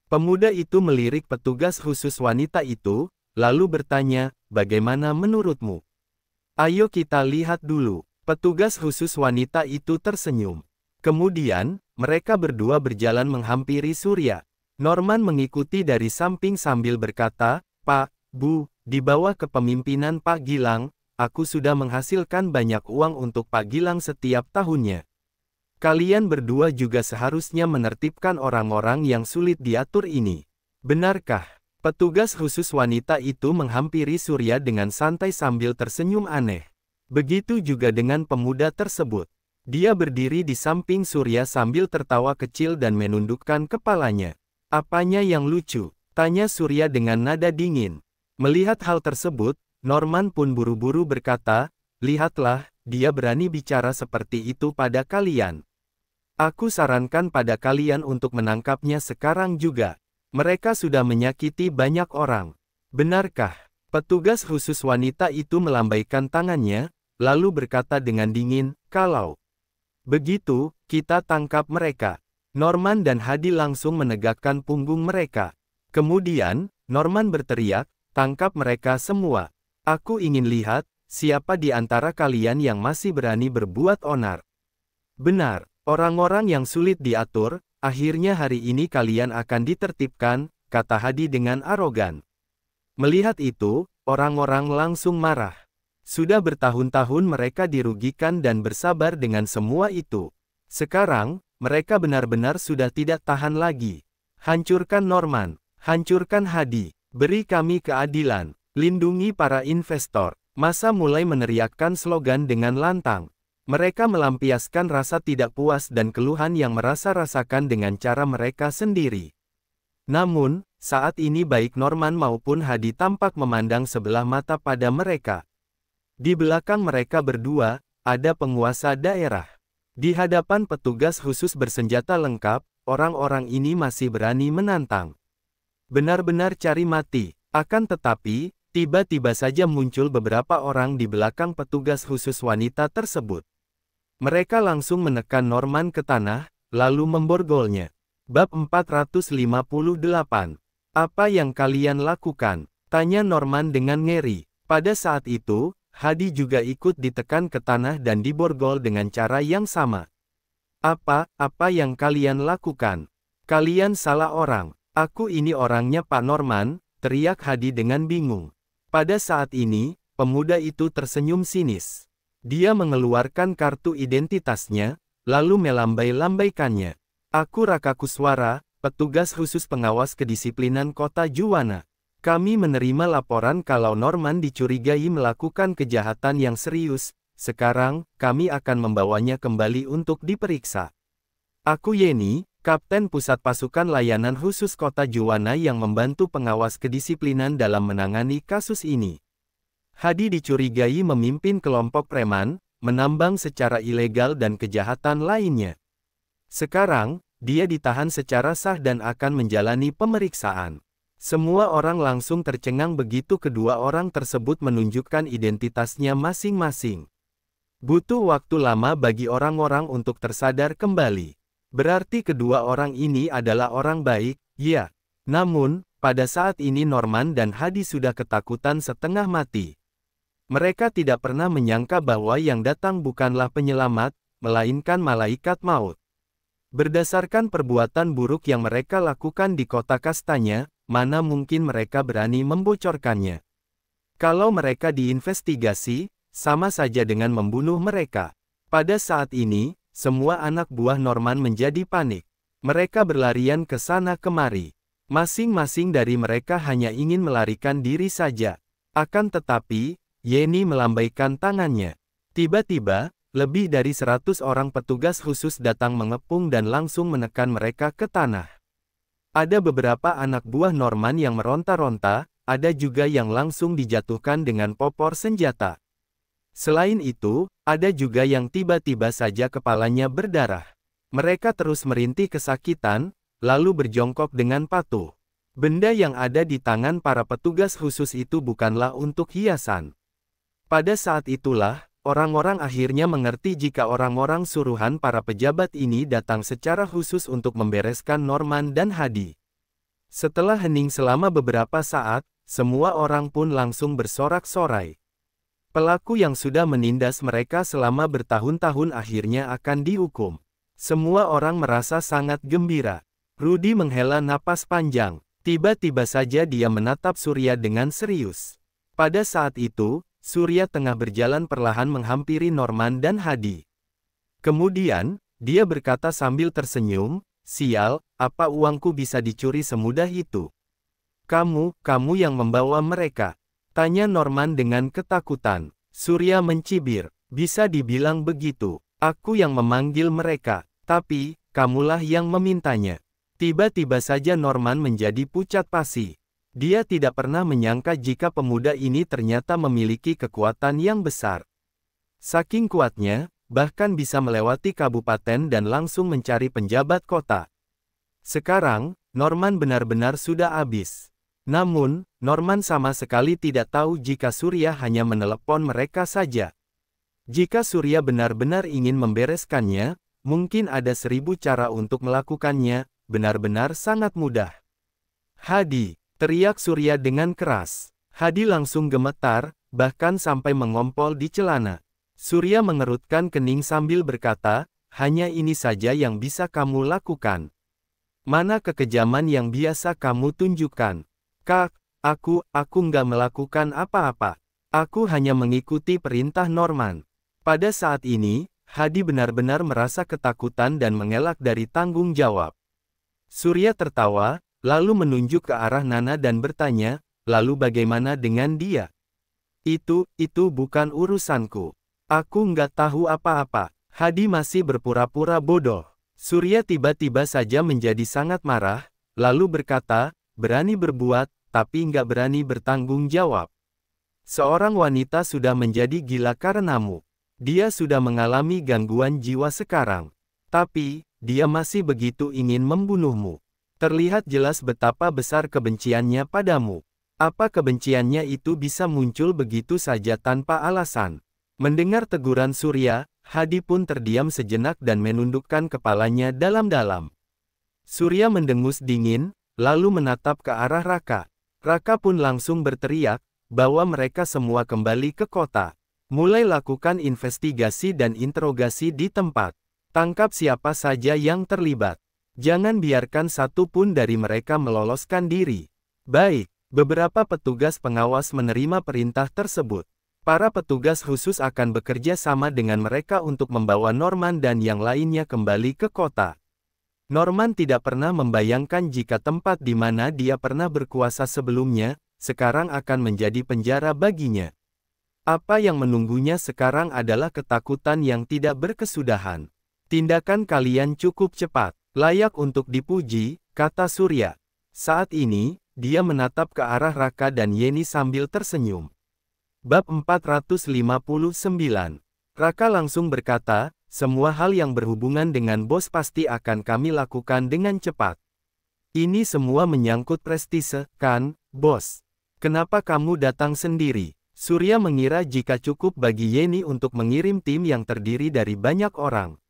[SPEAKER 1] Pemuda itu melirik petugas khusus wanita itu, lalu bertanya, bagaimana menurutmu? Ayo kita lihat dulu. Petugas khusus wanita itu tersenyum. Kemudian, mereka berdua berjalan menghampiri Surya, Norman mengikuti dari samping sambil berkata, Pak, Bu, di bawah kepemimpinan Pak Gilang, aku sudah menghasilkan banyak uang untuk Pak Gilang setiap tahunnya. Kalian berdua juga seharusnya menertibkan orang-orang yang sulit diatur ini. Benarkah? Petugas khusus wanita itu menghampiri Surya dengan santai sambil tersenyum aneh. Begitu juga dengan pemuda tersebut. Dia berdiri di samping Surya sambil tertawa kecil dan menundukkan kepalanya. Apanya yang lucu? Tanya Surya dengan nada dingin. Melihat hal tersebut, Norman pun buru-buru berkata, Lihatlah, dia berani bicara seperti itu pada kalian. Aku sarankan pada kalian untuk menangkapnya sekarang juga. Mereka sudah menyakiti banyak orang. Benarkah? Petugas khusus wanita itu melambaikan tangannya, lalu berkata dengan dingin, kalau begitu, kita tangkap mereka. Norman dan Hadi langsung menegakkan punggung mereka. Kemudian, Norman berteriak, tangkap mereka semua. Aku ingin lihat, siapa di antara kalian yang masih berani berbuat onar. Benar, orang-orang yang sulit diatur, akhirnya hari ini kalian akan ditertibkan, kata Hadi dengan arogan. Melihat itu, orang-orang langsung marah. Sudah bertahun-tahun mereka dirugikan dan bersabar dengan semua itu. Sekarang, mereka benar-benar sudah tidak tahan lagi. Hancurkan Norman, hancurkan Hadi, beri kami keadilan, lindungi para investor. Masa mulai meneriakkan slogan dengan lantang. Mereka melampiaskan rasa tidak puas dan keluhan yang merasa rasakan dengan cara mereka sendiri. Namun, saat ini baik Norman maupun Hadi tampak memandang sebelah mata pada mereka. Di belakang mereka berdua, ada penguasa daerah. Di hadapan petugas khusus bersenjata lengkap, orang-orang ini masih berani menantang. Benar-benar cari mati. Akan tetapi, tiba-tiba saja muncul beberapa orang di belakang petugas khusus wanita tersebut. Mereka langsung menekan Norman ke tanah, lalu memborgolnya. Bab 458. Apa yang kalian lakukan? Tanya Norman dengan ngeri. Pada saat itu, Hadi juga ikut ditekan ke tanah dan diborgol dengan cara yang sama. Apa, apa yang kalian lakukan? Kalian salah orang. Aku ini orangnya Pak Norman, teriak Hadi dengan bingung. Pada saat ini, pemuda itu tersenyum sinis. Dia mengeluarkan kartu identitasnya, lalu melambai-lambaikannya. Aku Raka Kuswara, petugas khusus pengawas kedisiplinan kota Juwana. Kami menerima laporan kalau Norman dicurigai melakukan kejahatan yang serius, sekarang, kami akan membawanya kembali untuk diperiksa. Aku Yeni, Kapten Pusat Pasukan Layanan Khusus Kota Juwana yang membantu pengawas kedisiplinan dalam menangani kasus ini. Hadi dicurigai memimpin kelompok preman, menambang secara ilegal dan kejahatan lainnya. Sekarang, dia ditahan secara sah dan akan menjalani pemeriksaan. Semua orang langsung tercengang begitu kedua orang tersebut menunjukkan identitasnya masing-masing. Butuh waktu lama bagi orang-orang untuk tersadar kembali. Berarti kedua orang ini adalah orang baik, ya. Namun, pada saat ini Norman dan Hadi sudah ketakutan setengah mati. Mereka tidak pernah menyangka bahwa yang datang bukanlah penyelamat, melainkan malaikat maut. Berdasarkan perbuatan buruk yang mereka lakukan di kota kastanya, mana mungkin mereka berani membocorkannya. Kalau mereka diinvestigasi, sama saja dengan membunuh mereka. Pada saat ini, semua anak buah Norman menjadi panik. Mereka berlarian ke sana kemari. Masing-masing dari mereka hanya ingin melarikan diri saja. Akan tetapi, Yeni melambaikan tangannya. Tiba-tiba, lebih dari seratus orang petugas khusus datang mengepung dan langsung menekan mereka ke tanah. Ada beberapa anak buah Norman yang meronta-ronta, ada juga yang langsung dijatuhkan dengan popor senjata. Selain itu, ada juga yang tiba-tiba saja kepalanya berdarah. Mereka terus merintih kesakitan, lalu berjongkok dengan patuh. Benda yang ada di tangan para petugas khusus itu bukanlah untuk hiasan. Pada saat itulah, Orang-orang akhirnya mengerti jika orang-orang suruhan para pejabat ini datang secara khusus untuk membereskan Norman dan Hadi. Setelah hening selama beberapa saat, semua orang pun langsung bersorak-sorai. Pelaku yang sudah menindas mereka selama bertahun-tahun akhirnya akan dihukum. Semua orang merasa sangat gembira. Rudy menghela napas panjang. Tiba-tiba saja dia menatap Surya dengan serius. Pada saat itu, Surya tengah berjalan perlahan menghampiri Norman dan Hadi. Kemudian, dia berkata sambil tersenyum, Sial, apa uangku bisa dicuri semudah itu? Kamu, kamu yang membawa mereka. Tanya Norman dengan ketakutan. Surya mencibir. Bisa dibilang begitu. Aku yang memanggil mereka. Tapi, kamulah yang memintanya. Tiba-tiba saja Norman menjadi pucat pasi. Dia tidak pernah menyangka jika pemuda ini ternyata memiliki kekuatan yang besar. Saking kuatnya, bahkan bisa melewati kabupaten dan langsung mencari penjabat kota. Sekarang, Norman benar-benar sudah habis. Namun, Norman sama sekali tidak tahu jika Surya hanya menelepon mereka saja. Jika Surya benar-benar ingin membereskannya, mungkin ada seribu cara untuk melakukannya, benar-benar sangat mudah. Hadi Teriak Surya dengan keras. Hadi langsung gemetar, bahkan sampai mengompol di celana. Surya mengerutkan kening sambil berkata, hanya ini saja yang bisa kamu lakukan. Mana kekejaman yang biasa kamu tunjukkan? Kak, aku, aku nggak melakukan apa-apa. Aku hanya mengikuti perintah Norman. Pada saat ini, Hadi benar-benar merasa ketakutan dan mengelak dari tanggung jawab. Surya tertawa, Lalu menunjuk ke arah Nana dan bertanya, lalu bagaimana dengan dia? Itu, itu bukan urusanku. Aku nggak tahu apa-apa. Hadi masih berpura-pura bodoh. Surya tiba-tiba saja menjadi sangat marah, lalu berkata, berani berbuat, tapi nggak berani bertanggung jawab. Seorang wanita sudah menjadi gila karenamu. Dia sudah mengalami gangguan jiwa sekarang. Tapi, dia masih begitu ingin membunuhmu. Terlihat jelas betapa besar kebenciannya padamu. Apa kebenciannya itu bisa muncul begitu saja tanpa alasan? Mendengar teguran Surya, Hadi pun terdiam sejenak dan menundukkan kepalanya dalam-dalam. Surya mendengus dingin, lalu menatap ke arah Raka. Raka pun langsung berteriak, bahwa mereka semua kembali ke kota. Mulai lakukan investigasi dan interogasi di tempat. Tangkap siapa saja yang terlibat. Jangan biarkan satu pun dari mereka meloloskan diri. Baik, beberapa petugas pengawas menerima perintah tersebut. Para petugas khusus akan bekerja sama dengan mereka untuk membawa Norman dan yang lainnya kembali ke kota. Norman tidak pernah membayangkan jika tempat di mana dia pernah berkuasa sebelumnya, sekarang akan menjadi penjara baginya. Apa yang menunggunya sekarang adalah ketakutan yang tidak berkesudahan. Tindakan kalian cukup cepat. Layak untuk dipuji, kata Surya. Saat ini, dia menatap ke arah Raka dan Yeni sambil tersenyum. Bab 459 Raka langsung berkata, semua hal yang berhubungan dengan bos pasti akan kami lakukan dengan cepat. Ini semua menyangkut prestise, kan, bos? Kenapa kamu datang sendiri? Surya mengira jika cukup bagi Yeni untuk mengirim tim yang terdiri dari banyak orang.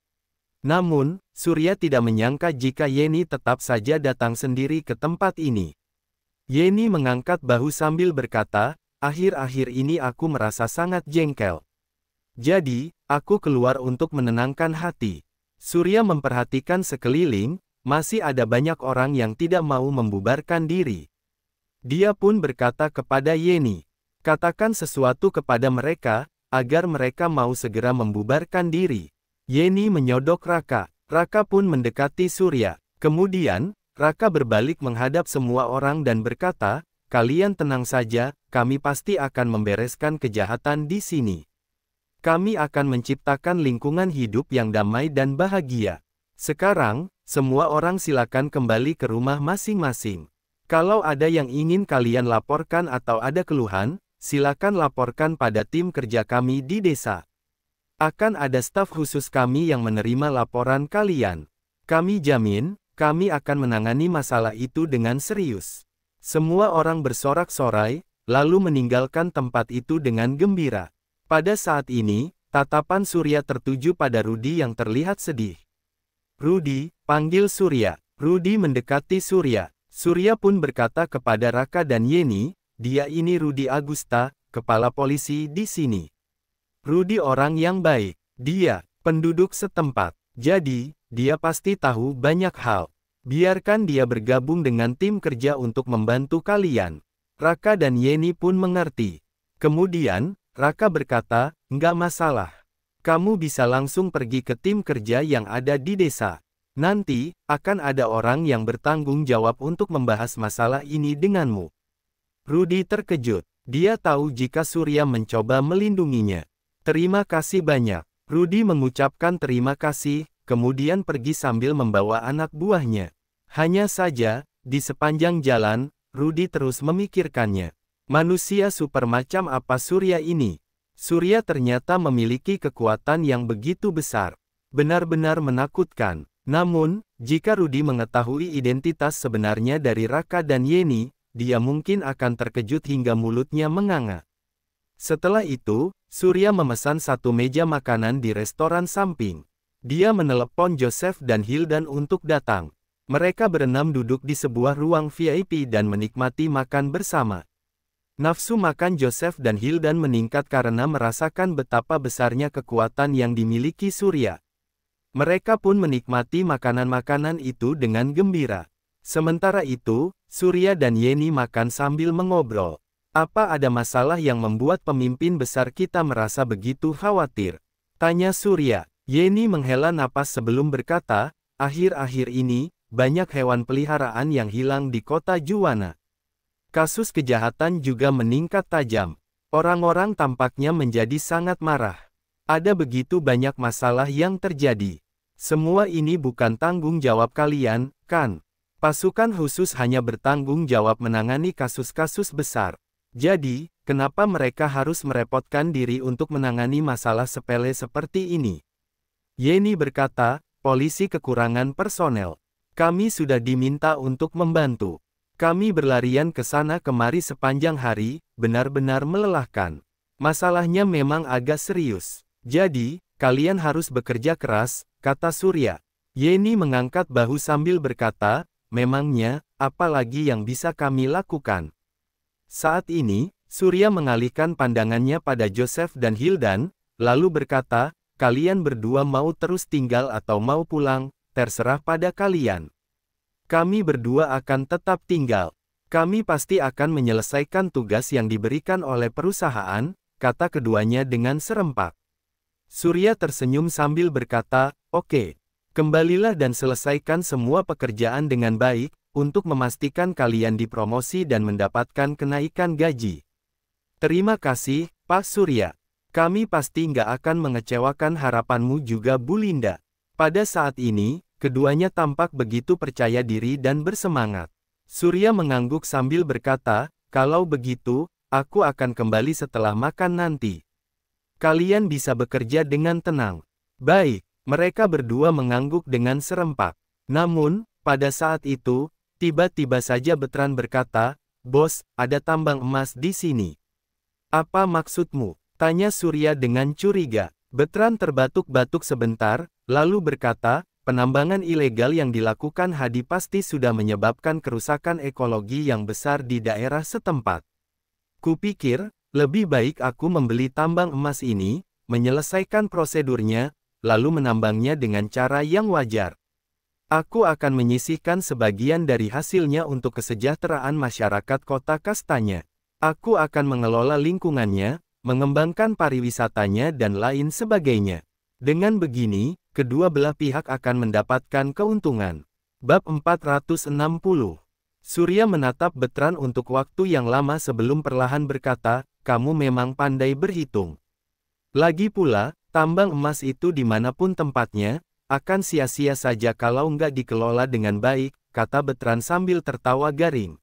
[SPEAKER 1] Namun, Surya tidak menyangka jika Yeni tetap saja datang sendiri ke tempat ini. Yeni mengangkat bahu sambil berkata, akhir-akhir ini aku merasa sangat jengkel. Jadi, aku keluar untuk menenangkan hati. Surya memperhatikan sekeliling, masih ada banyak orang yang tidak mau membubarkan diri. Dia pun berkata kepada Yeni, katakan sesuatu kepada mereka, agar mereka mau segera membubarkan diri. Yeni menyodok Raka. Raka pun mendekati Surya. Kemudian, Raka berbalik menghadap semua orang dan berkata, Kalian tenang saja, kami pasti akan membereskan kejahatan di sini. Kami akan menciptakan lingkungan hidup yang damai dan bahagia. Sekarang, semua orang silakan kembali ke rumah masing-masing. Kalau ada yang ingin kalian laporkan atau ada keluhan, silakan laporkan pada tim kerja kami di desa. Akan ada staf khusus kami yang menerima laporan kalian. Kami jamin, kami akan menangani masalah itu dengan serius. Semua orang bersorak-sorai, lalu meninggalkan tempat itu dengan gembira. Pada saat ini, tatapan Surya tertuju pada Rudi yang terlihat sedih. Rudi, panggil Surya. Rudi mendekati Surya. Surya pun berkata kepada Raka dan Yeni, dia ini Rudi Agusta, kepala polisi di sini. Rudy orang yang baik. Dia, penduduk setempat. Jadi, dia pasti tahu banyak hal. Biarkan dia bergabung dengan tim kerja untuk membantu kalian. Raka dan Yeni pun mengerti. Kemudian, Raka berkata, nggak masalah. Kamu bisa langsung pergi ke tim kerja yang ada di desa. Nanti, akan ada orang yang bertanggung jawab untuk membahas masalah ini denganmu. Rudy terkejut. Dia tahu jika Surya mencoba melindunginya. Terima kasih banyak. Rudy mengucapkan terima kasih, kemudian pergi sambil membawa anak buahnya. Hanya saja, di sepanjang jalan, Rudy terus memikirkannya. Manusia super macam apa Surya ini? Surya ternyata memiliki kekuatan yang begitu besar. Benar-benar menakutkan. Namun, jika Rudy mengetahui identitas sebenarnya dari Raka dan Yeni, dia mungkin akan terkejut hingga mulutnya menganga. Setelah itu, Surya memesan satu meja makanan di restoran samping. Dia menelepon Joseph dan Hildan untuk datang. Mereka berenam duduk di sebuah ruang VIP dan menikmati makan bersama. Nafsu makan Joseph dan Hildan meningkat karena merasakan betapa besarnya kekuatan yang dimiliki Surya. Mereka pun menikmati makanan-makanan itu dengan gembira. Sementara itu, Surya dan Yeni makan sambil mengobrol. Apa ada masalah yang membuat pemimpin besar kita merasa begitu khawatir? Tanya Surya. Yeni menghela napas sebelum berkata, akhir-akhir ini, banyak hewan peliharaan yang hilang di kota Juwana. Kasus kejahatan juga meningkat tajam. Orang-orang tampaknya menjadi sangat marah. Ada begitu banyak masalah yang terjadi. Semua ini bukan tanggung jawab kalian, kan? Pasukan khusus hanya bertanggung jawab menangani kasus-kasus besar. Jadi, kenapa mereka harus merepotkan diri untuk menangani masalah sepele seperti ini? Yeni berkata, polisi kekurangan personel. Kami sudah diminta untuk membantu. Kami berlarian ke sana kemari sepanjang hari, benar-benar melelahkan. Masalahnya memang agak serius. Jadi, kalian harus bekerja keras, kata Surya. Yeni mengangkat bahu sambil berkata, memangnya, apalagi yang bisa kami lakukan? Saat ini, Surya mengalihkan pandangannya pada Joseph dan Hildan, lalu berkata, kalian berdua mau terus tinggal atau mau pulang, terserah pada kalian. Kami berdua akan tetap tinggal. Kami pasti akan menyelesaikan tugas yang diberikan oleh perusahaan, kata keduanya dengan serempak. Surya tersenyum sambil berkata, oke, okay, kembalilah dan selesaikan semua pekerjaan dengan baik, untuk memastikan kalian dipromosi dan mendapatkan kenaikan gaji. Terima kasih, Pak Surya. Kami pasti nggak akan mengecewakan harapanmu juga Bu Linda. Pada saat ini, keduanya tampak begitu percaya diri dan bersemangat. Surya mengangguk sambil berkata, kalau begitu, aku akan kembali setelah makan nanti. Kalian bisa bekerja dengan tenang. Baik, mereka berdua mengangguk dengan serempak. Namun, pada saat itu, Tiba-tiba saja Betran berkata, Bos, ada tambang emas di sini. Apa maksudmu? Tanya Surya dengan curiga. Betran terbatuk-batuk sebentar, lalu berkata, penambangan ilegal yang dilakukan Hadi pasti sudah menyebabkan kerusakan ekologi yang besar di daerah setempat. Kupikir, lebih baik aku membeli tambang emas ini, menyelesaikan prosedurnya, lalu menambangnya dengan cara yang wajar. Aku akan menyisihkan sebagian dari hasilnya untuk kesejahteraan masyarakat kota kastanya. Aku akan mengelola lingkungannya, mengembangkan pariwisatanya dan lain sebagainya. Dengan begini, kedua belah pihak akan mendapatkan keuntungan. Bab 460 Surya menatap Betran untuk waktu yang lama sebelum perlahan berkata, kamu memang pandai berhitung. Lagi pula, tambang emas itu dimanapun tempatnya, akan sia-sia saja kalau nggak dikelola dengan baik, kata Betran sambil tertawa garing.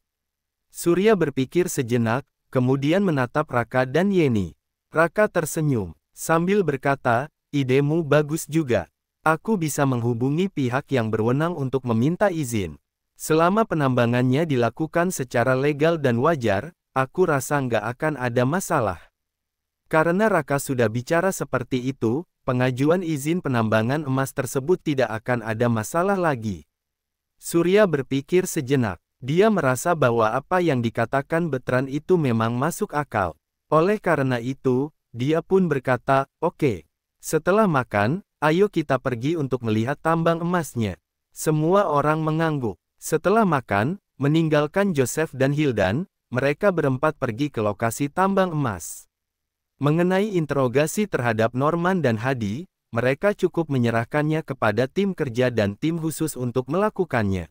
[SPEAKER 1] Surya berpikir sejenak, kemudian menatap Raka dan Yeni. Raka tersenyum, sambil berkata, idemu bagus juga. Aku bisa menghubungi pihak yang berwenang untuk meminta izin. Selama penambangannya dilakukan secara legal dan wajar, aku rasa nggak akan ada masalah. Karena Raka sudah bicara seperti itu, pengajuan izin penambangan emas tersebut tidak akan ada masalah lagi. Surya berpikir sejenak. Dia merasa bahwa apa yang dikatakan Betran itu memang masuk akal. Oleh karena itu, dia pun berkata, oke. Okay, setelah makan, ayo kita pergi untuk melihat tambang emasnya. Semua orang mengangguk. Setelah makan, meninggalkan Joseph dan Hildan, mereka berempat pergi ke lokasi tambang emas. Mengenai interogasi terhadap Norman dan Hadi, mereka cukup menyerahkannya kepada tim kerja dan tim khusus untuk melakukannya.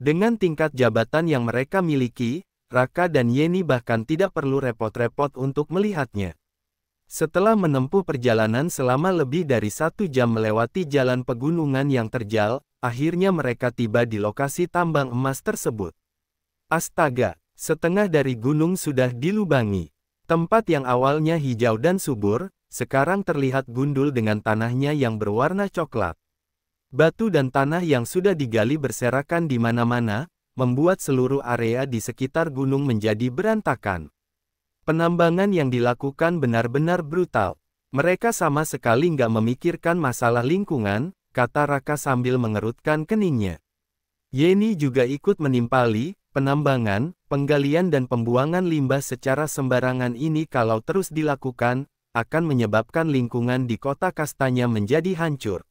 [SPEAKER 1] Dengan tingkat jabatan yang mereka miliki, Raka dan Yeni bahkan tidak perlu repot-repot untuk melihatnya. Setelah menempuh perjalanan selama lebih dari satu jam melewati jalan pegunungan yang terjal, akhirnya mereka tiba di lokasi tambang emas tersebut. Astaga, setengah dari gunung sudah dilubangi. Tempat yang awalnya hijau dan subur, sekarang terlihat gundul dengan tanahnya yang berwarna coklat. Batu dan tanah yang sudah digali berserakan di mana-mana, membuat seluruh area di sekitar gunung menjadi berantakan. Penambangan yang dilakukan benar-benar brutal. Mereka sama sekali nggak memikirkan masalah lingkungan, kata Raka sambil mengerutkan keningnya. Yeni juga ikut menimpali, Penambangan, penggalian dan pembuangan limbah secara sembarangan ini kalau terus dilakukan, akan menyebabkan lingkungan di kota kastanya menjadi hancur.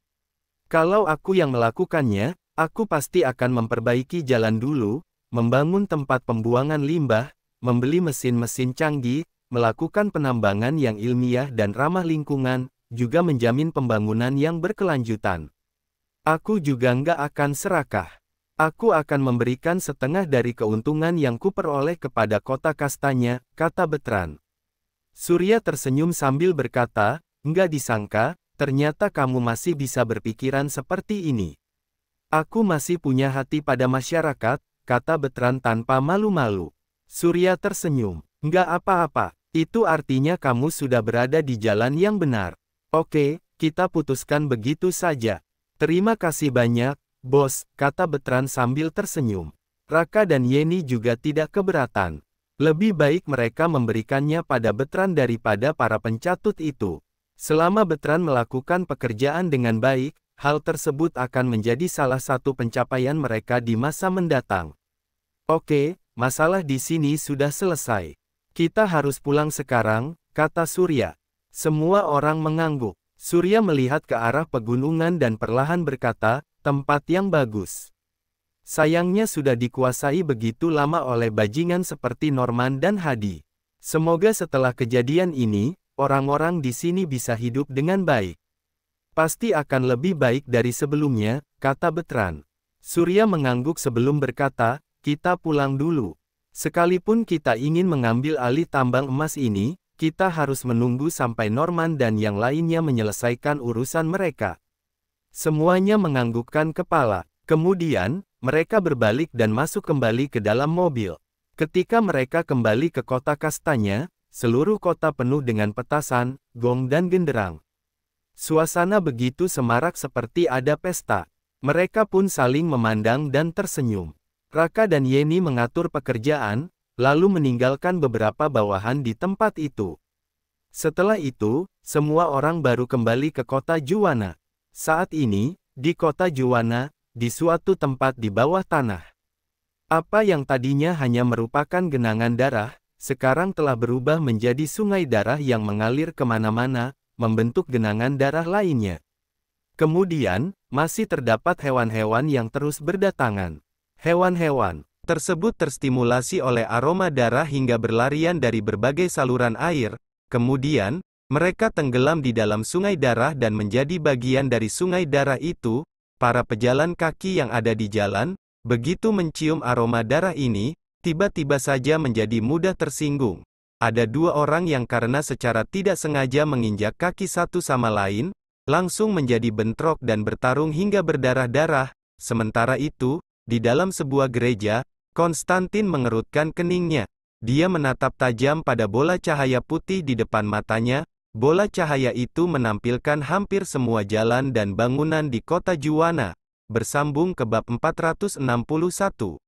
[SPEAKER 1] Kalau aku yang melakukannya, aku pasti akan memperbaiki jalan dulu, membangun tempat pembuangan limbah, membeli mesin-mesin canggih, melakukan penambangan yang ilmiah dan ramah lingkungan, juga menjamin pembangunan yang berkelanjutan. Aku juga nggak akan serakah. Aku akan memberikan setengah dari keuntungan yang kuperoleh kepada kota kastanya, kata Betran. Surya tersenyum sambil berkata, enggak disangka, ternyata kamu masih bisa berpikiran seperti ini. Aku masih punya hati pada masyarakat, kata Betran tanpa malu-malu. Surya tersenyum. enggak apa-apa, itu artinya kamu sudah berada di jalan yang benar. Oke, kita putuskan begitu saja. Terima kasih banyak, Bos, kata Betran sambil tersenyum. Raka dan Yeni juga tidak keberatan. Lebih baik mereka memberikannya pada Betran daripada para pencatut itu. Selama Betran melakukan pekerjaan dengan baik, hal tersebut akan menjadi salah satu pencapaian mereka di masa mendatang. Oke, masalah di sini sudah selesai. Kita harus pulang sekarang, kata Surya. Semua orang mengangguk. Surya melihat ke arah pegunungan dan perlahan berkata, Tempat yang bagus. Sayangnya sudah dikuasai begitu lama oleh bajingan seperti Norman dan Hadi. Semoga setelah kejadian ini, orang-orang di sini bisa hidup dengan baik. Pasti akan lebih baik dari sebelumnya, kata Betran. Surya mengangguk sebelum berkata, kita pulang dulu. Sekalipun kita ingin mengambil alih tambang emas ini, kita harus menunggu sampai Norman dan yang lainnya menyelesaikan urusan mereka. Semuanya menganggukkan kepala. Kemudian, mereka berbalik dan masuk kembali ke dalam mobil. Ketika mereka kembali ke kota kastanya, seluruh kota penuh dengan petasan, gong dan genderang. Suasana begitu semarak seperti ada pesta. Mereka pun saling memandang dan tersenyum. Raka dan Yeni mengatur pekerjaan, lalu meninggalkan beberapa bawahan di tempat itu. Setelah itu, semua orang baru kembali ke kota Juwana. Saat ini, di kota Juwana, di suatu tempat di bawah tanah. Apa yang tadinya hanya merupakan genangan darah, sekarang telah berubah menjadi sungai darah yang mengalir kemana-mana, membentuk genangan darah lainnya. Kemudian, masih terdapat hewan-hewan yang terus berdatangan. Hewan-hewan tersebut terstimulasi oleh aroma darah hingga berlarian dari berbagai saluran air, kemudian mereka tenggelam di dalam sungai darah dan menjadi bagian dari sungai darah itu, para pejalan kaki yang ada di jalan, begitu mencium aroma darah ini, tiba-tiba saja menjadi mudah tersinggung. Ada dua orang yang karena secara tidak sengaja menginjak kaki satu sama lain, langsung menjadi bentrok dan bertarung hingga berdarah-darah, sementara itu, di dalam sebuah gereja, Konstantin mengerutkan keningnya. Dia menatap tajam pada bola cahaya putih di depan matanya, Bola cahaya itu menampilkan hampir semua jalan dan bangunan di kota Juwana, bersambung ke bab 461.